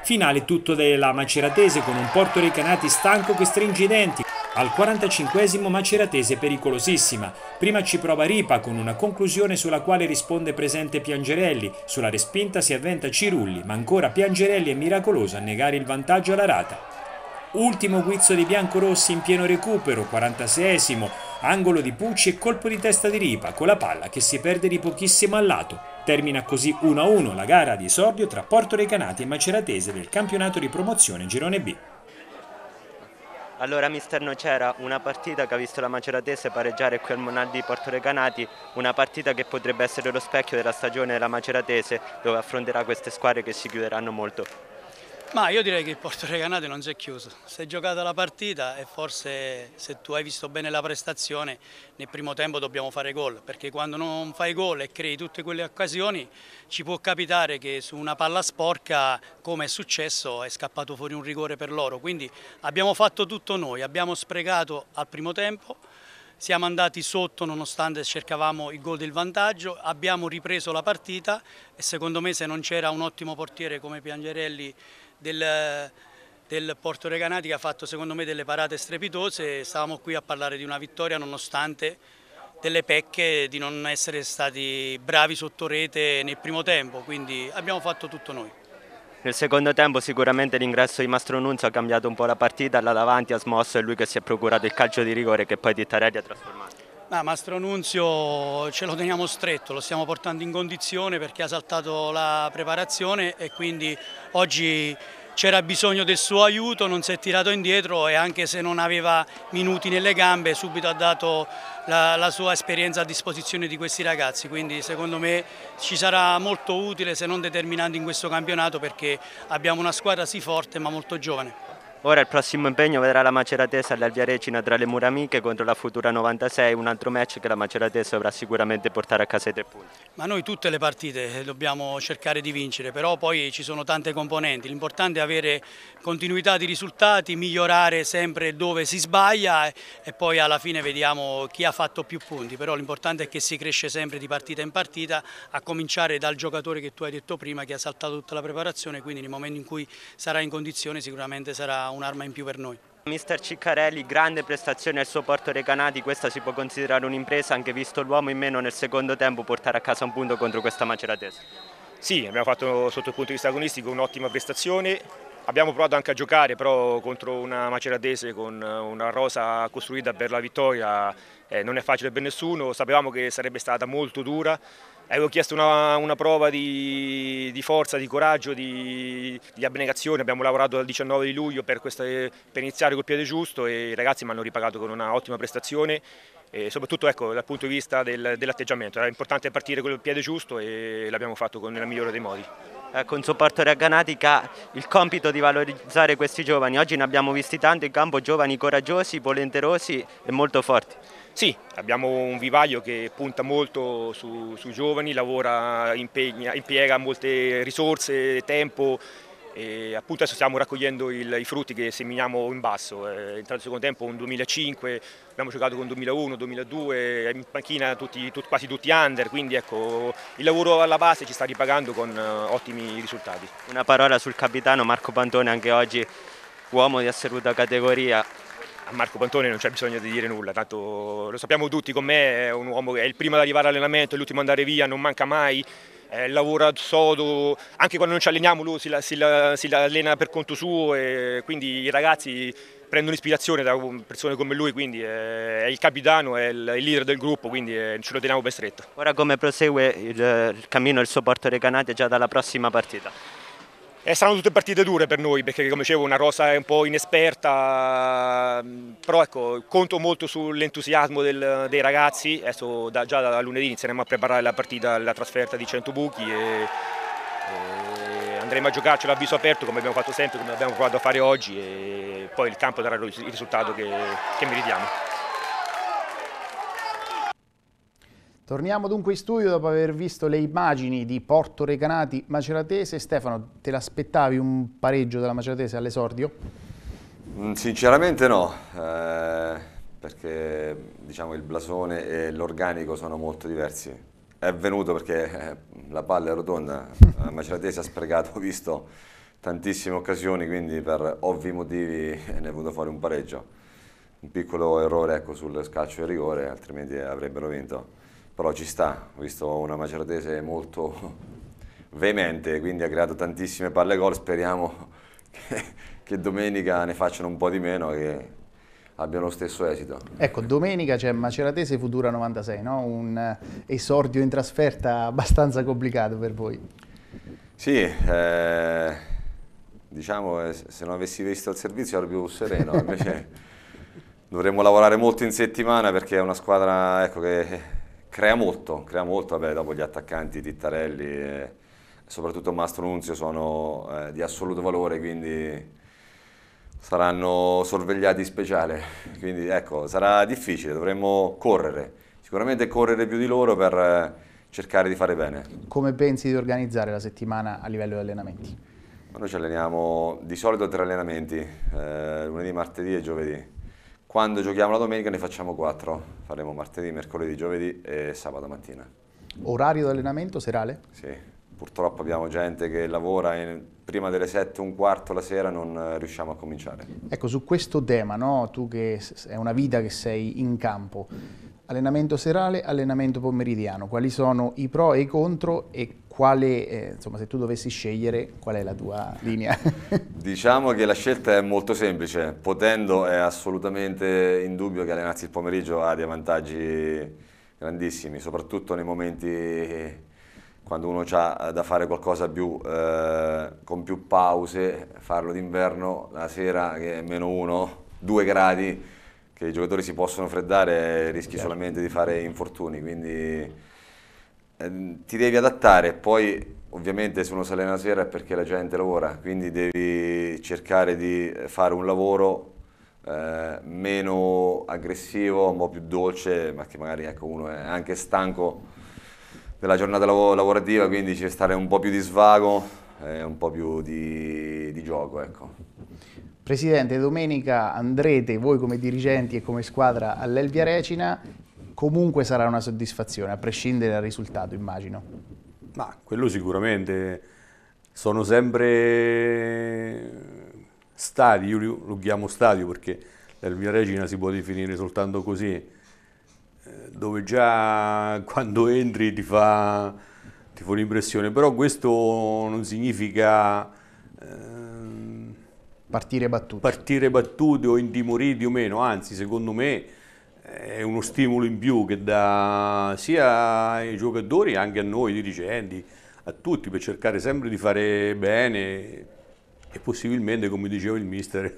Finale tutto della Maceratese con un Porto Recanati stanco che stringe i denti. Al 45 esimo Maceratese pericolosissima. Prima ci prova Ripa con una conclusione sulla quale risponde presente Piangerelli. Sulla respinta si avventa Cirulli, ma ancora Piangerelli è miracoloso a negare il vantaggio alla rata. Ultimo guizzo di biancorossi in pieno recupero, 46esimo, angolo di Pucci e colpo di testa di Ripa con la palla che si perde di pochissimo al lato. Termina così 1-1 la gara di esordio tra Porto Recanati e Maceratese del campionato di promozione Girone B. Allora mister Nocera, una partita che ha visto la Maceratese pareggiare qui al Monaldi di Porto Recanati, una partita che potrebbe essere lo specchio della stagione della Maceratese dove affronterà queste squadre che si chiuderanno molto. Ma io direi che il Porto Recanate non si è chiuso, si è giocata la partita e forse se tu hai visto bene la prestazione nel primo tempo dobbiamo fare gol perché quando non fai gol e crei tutte quelle occasioni ci può capitare che su una palla sporca come è successo è scappato fuori un rigore per loro quindi abbiamo fatto tutto noi, abbiamo sprecato al primo tempo siamo andati sotto nonostante cercavamo il gol del vantaggio, abbiamo ripreso la partita e secondo me se non c'era un ottimo portiere come Piangerelli del, del Porto Recanati che ha fatto secondo me delle parate strepitose e stavamo qui a parlare di una vittoria nonostante delle pecche di non essere stati bravi sotto rete nel primo tempo, quindi abbiamo fatto tutto noi. Nel secondo tempo sicuramente l'ingresso di Mastro Nunzio ha cambiato un po' la partita, là davanti ha smosso e lui che si è procurato il calcio di rigore che poi Tittarelli ha trasformato. Ma Mastro Nunzio ce lo teniamo stretto, lo stiamo portando in condizione perché ha saltato la preparazione e quindi oggi c'era bisogno del suo aiuto, non si è tirato indietro e anche se non aveva minuti nelle gambe subito ha dato la, la, sua esperienza a disposizione di questi ragazzi, quindi secondo me ci sarà molto utile se non determinante in questo campionato perché abbiamo una squadra sì forte ma molto giovane. Ora il prossimo impegno vedrà la Maceratesa all'Alvia Regina tra le Muramiche contro la futura 96, un altro match che la Maceratesa dovrà sicuramente portare a casa i tre punti. Ma noi tutte le partite dobbiamo cercare di vincere, però poi ci sono tante componenti, l'importante è avere continuità di risultati, migliorare sempre dove si sbaglia e poi alla fine vediamo chi ha fatto più punti, però l'importante è che si cresce sempre di partita in partita, a cominciare dal giocatore che tu hai detto prima che ha saltato tutta la preparazione, quindi nel momento in cui sarà in condizione sicuramente sarà un'arma in più per noi. Mister Ciccarelli, grande prestazione al suo Porto Recanati, questa si può considerare un'impresa anche visto l'uomo in meno nel secondo tempo portare a casa un punto contro questa maceratese. Sì, abbiamo fatto sotto il punto di vista agonistico un'ottima prestazione, abbiamo provato anche a giocare però contro una maceratese con eh, una rosa costruita per la vittoria eh, non è facile per nessuno, sapevamo che sarebbe stata molto dura, avevo chiesto una, una prova di, di, forza, di coraggio, di, di, abnegazione, abbiamo lavorato dal 19 di luglio per, queste, per iniziare col piede giusto e i ragazzi mi hanno ripagato con una ottima prestazione e soprattutto ecco, dal punto di vista del, dell'atteggiamento, era importante partire col piede giusto e l'abbiamo fatto con il migliore dei modi. Ecco, un supportore a Ganatica il compito di valorizzare questi giovani, oggi ne abbiamo visti tanti in campo, giovani coraggiosi, volenterosi e molto forti. Sì, abbiamo un vivaio che punta molto su, su giovani, lavora, impegna, impiega molte risorse, tempo e appunto adesso stiamo raccogliendo il, i frutti che seminiamo in basso, è eh, entrato il secondo tempo un 2005, abbiamo giocato con 2001, 2002, in panchina tutti, tut, quasi tutti under, quindi ecco il lavoro alla base ci sta ripagando con eh, ottimi risultati. Una parola sul capitano Marco Pantone, anche oggi uomo di assoluta categoria, a Marco Pantone non c'è bisogno di dire nulla, tanto lo sappiamo tutti, con me è un uomo che è il primo ad arrivare all'allenamento, è l'ultimo ad andare via, non manca mai, eh, lavora sodo, anche quando non ci alleniamo lui si, la, si, la, si la allena per conto suo e quindi i ragazzi prendono ispirazione da persone come lui, quindi eh, è il capitano, è il, leader del gruppo, quindi eh, ce lo teniamo ben stretto. Ora come prosegue il, il cammino del suo porto recanati già dalla prossima partita? E eh, saranno tutte partite dure per noi perché come dicevo una rosa è un po' inesperta, mm, però ecco, conto molto sull'entusiasmo dei ragazzi, adesso da, già da lunedì inizieremo a preparare la partita, la trasferta di 100 buchi e, e andremo a giocarcelo a viso aperto come abbiamo fatto sempre, come abbiamo provato a fare oggi e poi il campo darà il risultato che, che meritiamo. Torniamo dunque in studio dopo aver visto le immagini di Porto Recanati Maceratese. Stefano, te l'aspettavi un pareggio della Maceratese all'esordio? Mm, sinceramente no, eh, perché diciamo, il blasone e l'organico sono molto diversi. È venuto perché eh, la palla è rotonda, la Maceratese ha sprecato, ho visto tantissime occasioni, quindi per ovvi motivi eh, ne è venuto fuori un pareggio. Un piccolo errore ecco, sul scalcio di rigore, altrimenti avrebbero vinto però ci sta, ho visto una Maceratese molto veemente, quindi ha creato tantissime palle gol, speriamo che, che domenica ne facciano un po' di meno che abbiano lo stesso esito. Ecco, domenica c'è Maceratese Futura 96, no? un esordio in trasferta abbastanza complicato per voi. Sì, eh, diciamo eh, se non avessi visto il servizio ero più sereno, invece dovremmo lavorare molto in settimana perché è una squadra ecco, che crea molto, crea molto, vabbè, dopo gli attaccanti Tittarelli e soprattutto Mastro Nunzio sono eh, di assoluto valore, quindi saranno sorvegliati speciale, quindi ecco, sarà difficile, dovremmo correre, sicuramente correre più di loro per eh, cercare di fare bene. Come pensi di organizzare la settimana a livello di allenamenti? Noi ci alleniamo di solito tre allenamenti, eh, lunedì, martedì e giovedì quando giochiamo la domenica ne facciamo 4, faremo martedì, mercoledì, giovedì e sabato mattina. Orario di allenamento serale? Sì, purtroppo abbiamo gente che lavora e prima delle 7, un quarto la sera non eh, riusciamo a cominciare. Ecco, su questo tema, no? tu che è una vita che sei in campo, allenamento serale, allenamento pomeridiano, quali sono i pro e i contro e quale, eh, insomma, se tu dovessi scegliere, qual è la tua linea? diciamo che la scelta è molto semplice, potendo è assolutamente indubbio che allenarsi il pomeriggio ha dei vantaggi grandissimi, soprattutto nei momenti quando uno ha da fare qualcosa più, eh, con più pause, farlo d'inverno, la sera che è meno uno, due gradi, che i giocatori si possono freddare, rischi certo. solamente di fare infortuni, quindi Ehm, ti devi adattare, poi ovviamente se uno sale una sera è perché la gente lavora, quindi devi cercare di fare un lavoro eh, meno aggressivo, un po' più dolce, ma che magari ecco, uno è anche stanco della giornata lav lavorativa, quindi ci stare un po' più di svago, eh, un po' più di, di gioco. Ecco. Presidente, domenica andrete voi come dirigenti e come squadra all'Elvia Recina comunque sarà una soddisfazione, a prescindere dal risultato, immagino. Ma quello sicuramente. Sono sempre stadi, io lo chiamo stadio perché l'Elvia Regina si può definire soltanto così, eh, dove già quando entri ti fa, ti fa un'impressione, però questo non significa... Ehm, partire battuti. Partire battuti o intimoriti o meno, anzi secondo me è uno stimolo in più che dà sia ai giocatori, anche a noi dirigenti, a tutti, per cercare sempre di fare bene e possibilmente, come diceva il mister,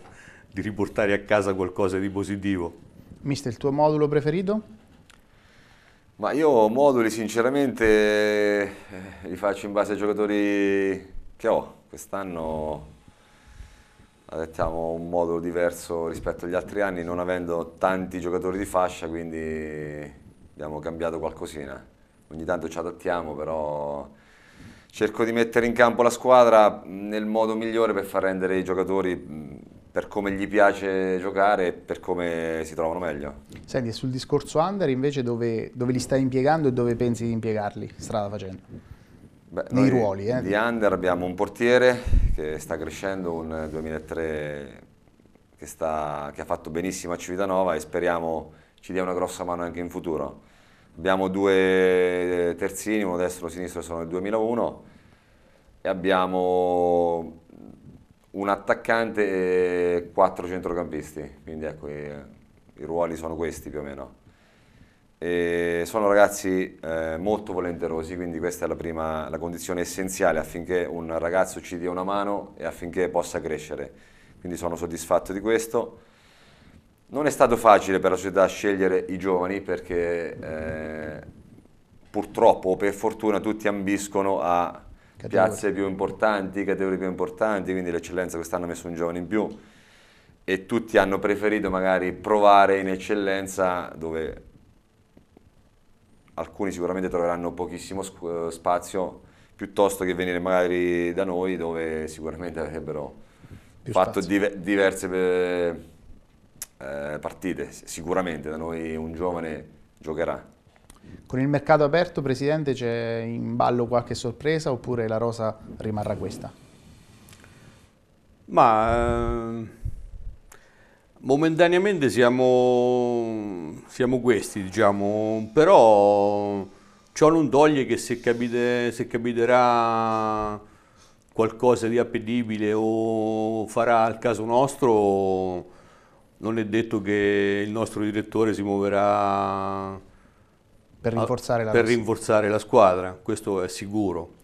di riportare a casa qualcosa di positivo. Mister, il tuo modulo preferito? Ma io moduli sinceramente eh, li faccio in base ai giocatori che ho. Quest'anno adattiamo un modo diverso rispetto agli altri anni, non avendo tanti giocatori di fascia, quindi abbiamo cambiato qualcosina. Ogni tanto ci adattiamo, però cerco di mettere in campo la squadra nel modo migliore per far rendere i giocatori per come gli piace giocare e per come si trovano meglio. Senti, sul discorso under invece dove, dove li stai impiegando e dove pensi di impiegarli strada facendo? Beh, nei ruoli. Eh. Di under abbiamo un portiere che sta crescendo, un 2003 che, sta, che ha fatto benissimo a Civitanova e speriamo ci dia una grossa mano anche in futuro. Abbiamo due eh, terzini, uno destro e uno sinistro, sono del 2001 e abbiamo un attaccante e quattro centrocampisti, quindi ecco i, i ruoli sono questi più o meno. E sono ragazzi eh, molto volenterosi, quindi questa è la, prima, la condizione essenziale affinché un ragazzo ci dia una mano e affinché possa crescere. Quindi sono soddisfatto di questo. Non è stato facile per la società scegliere i giovani perché eh, purtroppo o per fortuna tutti ambiscono a categorie. piazze più importanti, categorie più importanti, quindi l'eccellenza quest'anno ha messo un giovane in più e tutti hanno preferito magari provare in eccellenza dove alcuni sicuramente troveranno pochissimo eh, spazio piuttosto che venire magari da noi dove sicuramente avrebbero Più fatto diver- diverse eh, eh partite, sicuramente da noi un giovane giocherà. Con il mercato aperto, Presidente, c'è in ballo qualche sorpresa oppure la rosa rimarrà questa? Ma... Eh Momentaneamente siamo, siamo questi, diciamo, però ciò non toglie che se, capite, se capiterà qualcosa di appetibile o farà il caso nostro, non è detto che il nostro direttore si muoverà per rinforzare la, per rinforzare la squadra, questo è sicuro.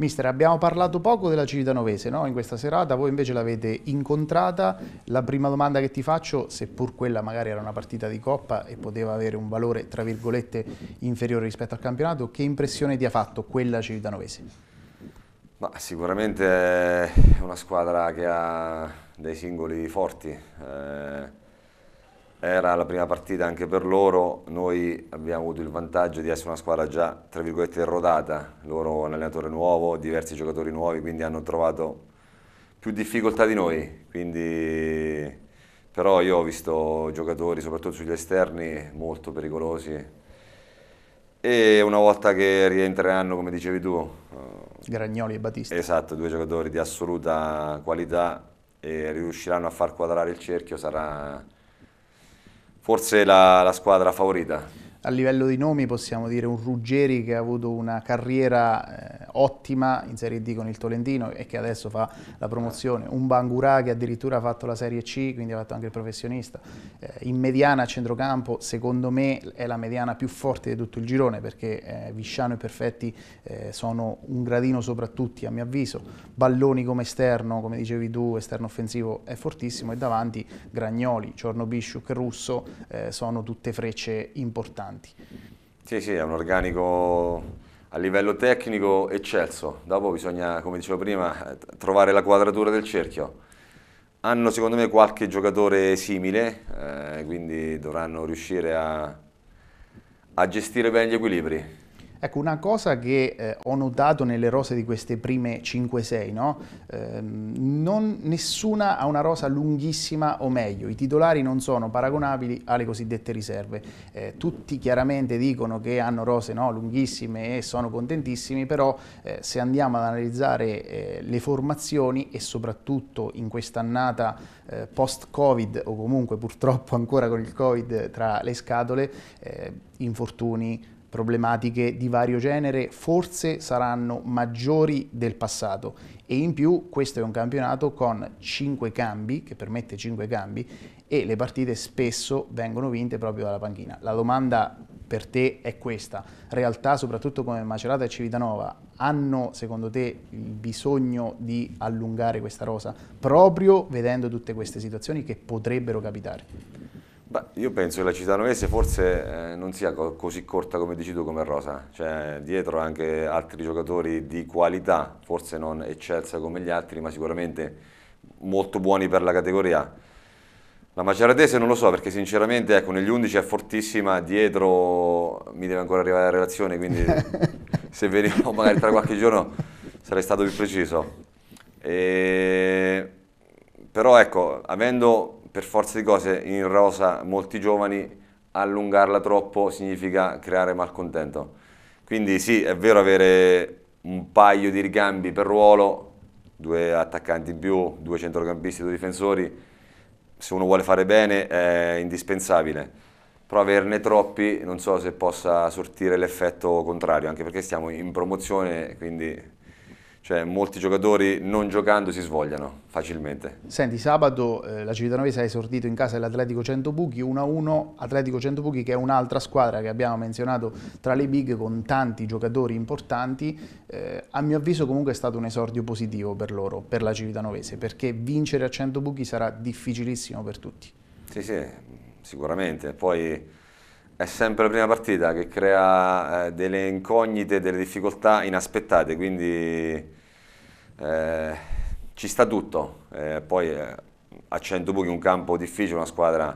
Mister, abbiamo parlato poco della Civitanovese no? in questa serata, voi invece l'avete incontrata. La prima domanda che ti faccio, seppur quella magari era una partita di coppa e poteva avere un valore, tra virgolette, inferiore rispetto al campionato, che impressione ti ha fatto quella Civitanovese? Ma sicuramente è una squadra che ha dei singoli forti. Eh era la prima partita anche per loro, noi abbiamo avuto il vantaggio di essere una squadra già, tra virgolette, rodata. Loro un allenatore nuovo, diversi giocatori nuovi, quindi hanno trovato più difficoltà di noi. Quindi... Però io ho visto giocatori, soprattutto sugli esterni, molto pericolosi. E una volta che rientreranno, come dicevi tu... Eh, Gragnoli e Batista. Esatto, due giocatori di assoluta qualità e riusciranno a far quadrare il cerchio, sarà forse la, la squadra favorita a livello di nomi possiamo dire un Ruggeri che ha avuto una carriera eh, ottima in Serie D con il Tolentino e che adesso fa la promozione, un Bangura che addirittura ha fatto la Serie C, quindi ha fatto anche il professionista, eh, in mediana a centrocampo secondo me è la mediana più forte di tutto il girone perché eh, Visciano e Perfetti eh, sono un gradino sopra tutti a mio avviso, Balloni come esterno, come dicevi tu, esterno offensivo è fortissimo e davanti Gragnoli, Ciorno Bisciuc, Russo eh, sono tutte frecce importanti importanti. Sì, sì, è un organico a livello tecnico eccelso, dopo bisogna, come dicevo prima, trovare la quadratura del cerchio. Hanno secondo me qualche giocatore simile, eh, quindi dovranno riuscire a, a gestire bene gli equilibri. Ecco, una cosa che eh, ho notato nelle rose di queste prime 5-6, no? eh, nessuna ha una rosa lunghissima o meglio, i titolari non sono paragonabili alle cosiddette riserve. Eh, tutti chiaramente dicono che hanno rose no, lunghissime e sono contentissimi, però eh, se andiamo ad analizzare eh, le formazioni e soprattutto in quest'annata eh, post-Covid o comunque purtroppo ancora con il Covid tra le scatole, infortuni, problematiche di vario genere forse saranno maggiori del passato e in più questo è un campionato con 5 cambi, che permette 5 cambi e le partite spesso vengono vinte proprio dalla panchina. La domanda per te è questa, realtà soprattutto come Macerata e Civitanova hanno secondo te il bisogno di allungare questa rosa proprio vedendo tutte queste situazioni che potrebbero capitare? Beh, io penso che la città Citanovese forse eh, non sia così corta come dici tu come Rosa, cioè dietro anche altri giocatori di qualità, forse non eccelsa come gli altri, ma sicuramente molto buoni per la categoria. La Maceratese non lo so perché sinceramente ecco, negli 11 è fortissima, dietro mi deve ancora arrivare la relazione, quindi se venivo magari tra qualche giorno sarei stato più preciso. E... Però ecco, avendo per forza di cose in rosa molti giovani, allungarla troppo significa creare malcontento. Quindi sì, è vero avere un paio di ricambi per ruolo, due attaccanti in più, due centrocampisti, due difensori, se uno vuole fare bene è indispensabile, però averne troppi non so se possa sortire l'effetto contrario, anche perché stiamo in promozione, quindi cioè molti giocatori non giocando si svogliano facilmente. Senti, sabato eh, la Civitanovese ha esordito in casa dell'Atletico Buchi, 1-1, Atletico Buchi che è un'altra squadra che abbiamo menzionato tra le big con tanti giocatori importanti, eh, a mio avviso comunque è stato un esordio positivo per loro, per la Civitanovese, perché vincere a 100 Buchi sarà difficilissimo per tutti. Sì, sì, sicuramente. Poi è sempre la prima partita che crea eh, delle incognite, delle difficoltà inaspettate, quindi eh, ci sta tutto. Eh, poi eh, a 100 buchi un campo difficile, una squadra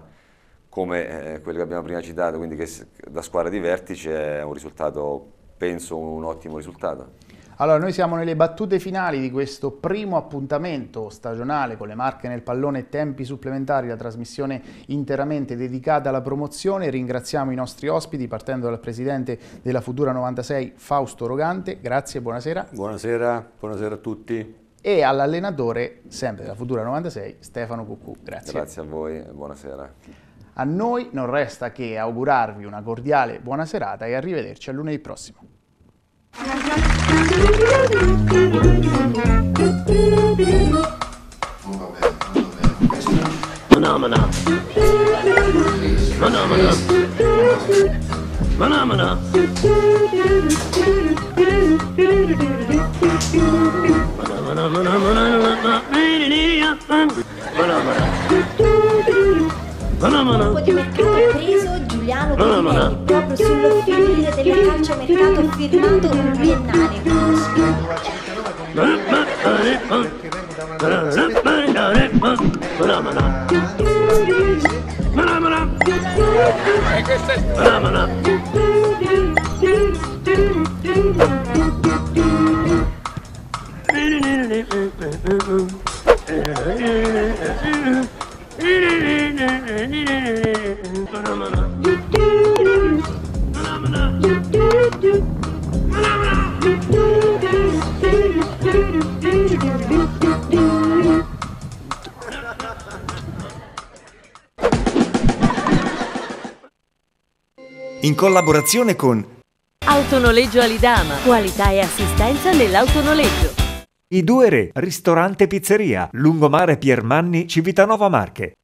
come eh, quella che abbiamo prima citato, quindi che da squadra di vertice è un risultato, penso, un ottimo risultato. Allora, noi siamo nelle battute finali di questo primo appuntamento stagionale con le marche nel pallone e tempi supplementari, la trasmissione interamente dedicata alla promozione. Ringraziamo i nostri ospiti, partendo dal presidente della Futura 96, Fausto Rogante. Grazie, buonasera. Buonasera, buonasera a tutti. E all'allenatore, sempre della Futura 96, Stefano Cucù. Grazie. Grazie a voi e buonasera. A noi non resta che augurarvi una cordiale buona serata e arrivederci a lunedì prossimo. Phenomena. Phenomena. Phenomena. Phenomena. Phenomena. Phenomena. Dopo di mercato preso Giuliano Corinelli proprio sullo figlio della calciomercato firmato un biennale con lo E questa è... In collaborazione con Autonoleggio Alidama, qualità e assistenza nell'autonoleggio. I due re, ristorante pizzeria, lungomare Piermanni, Civitanova Marche.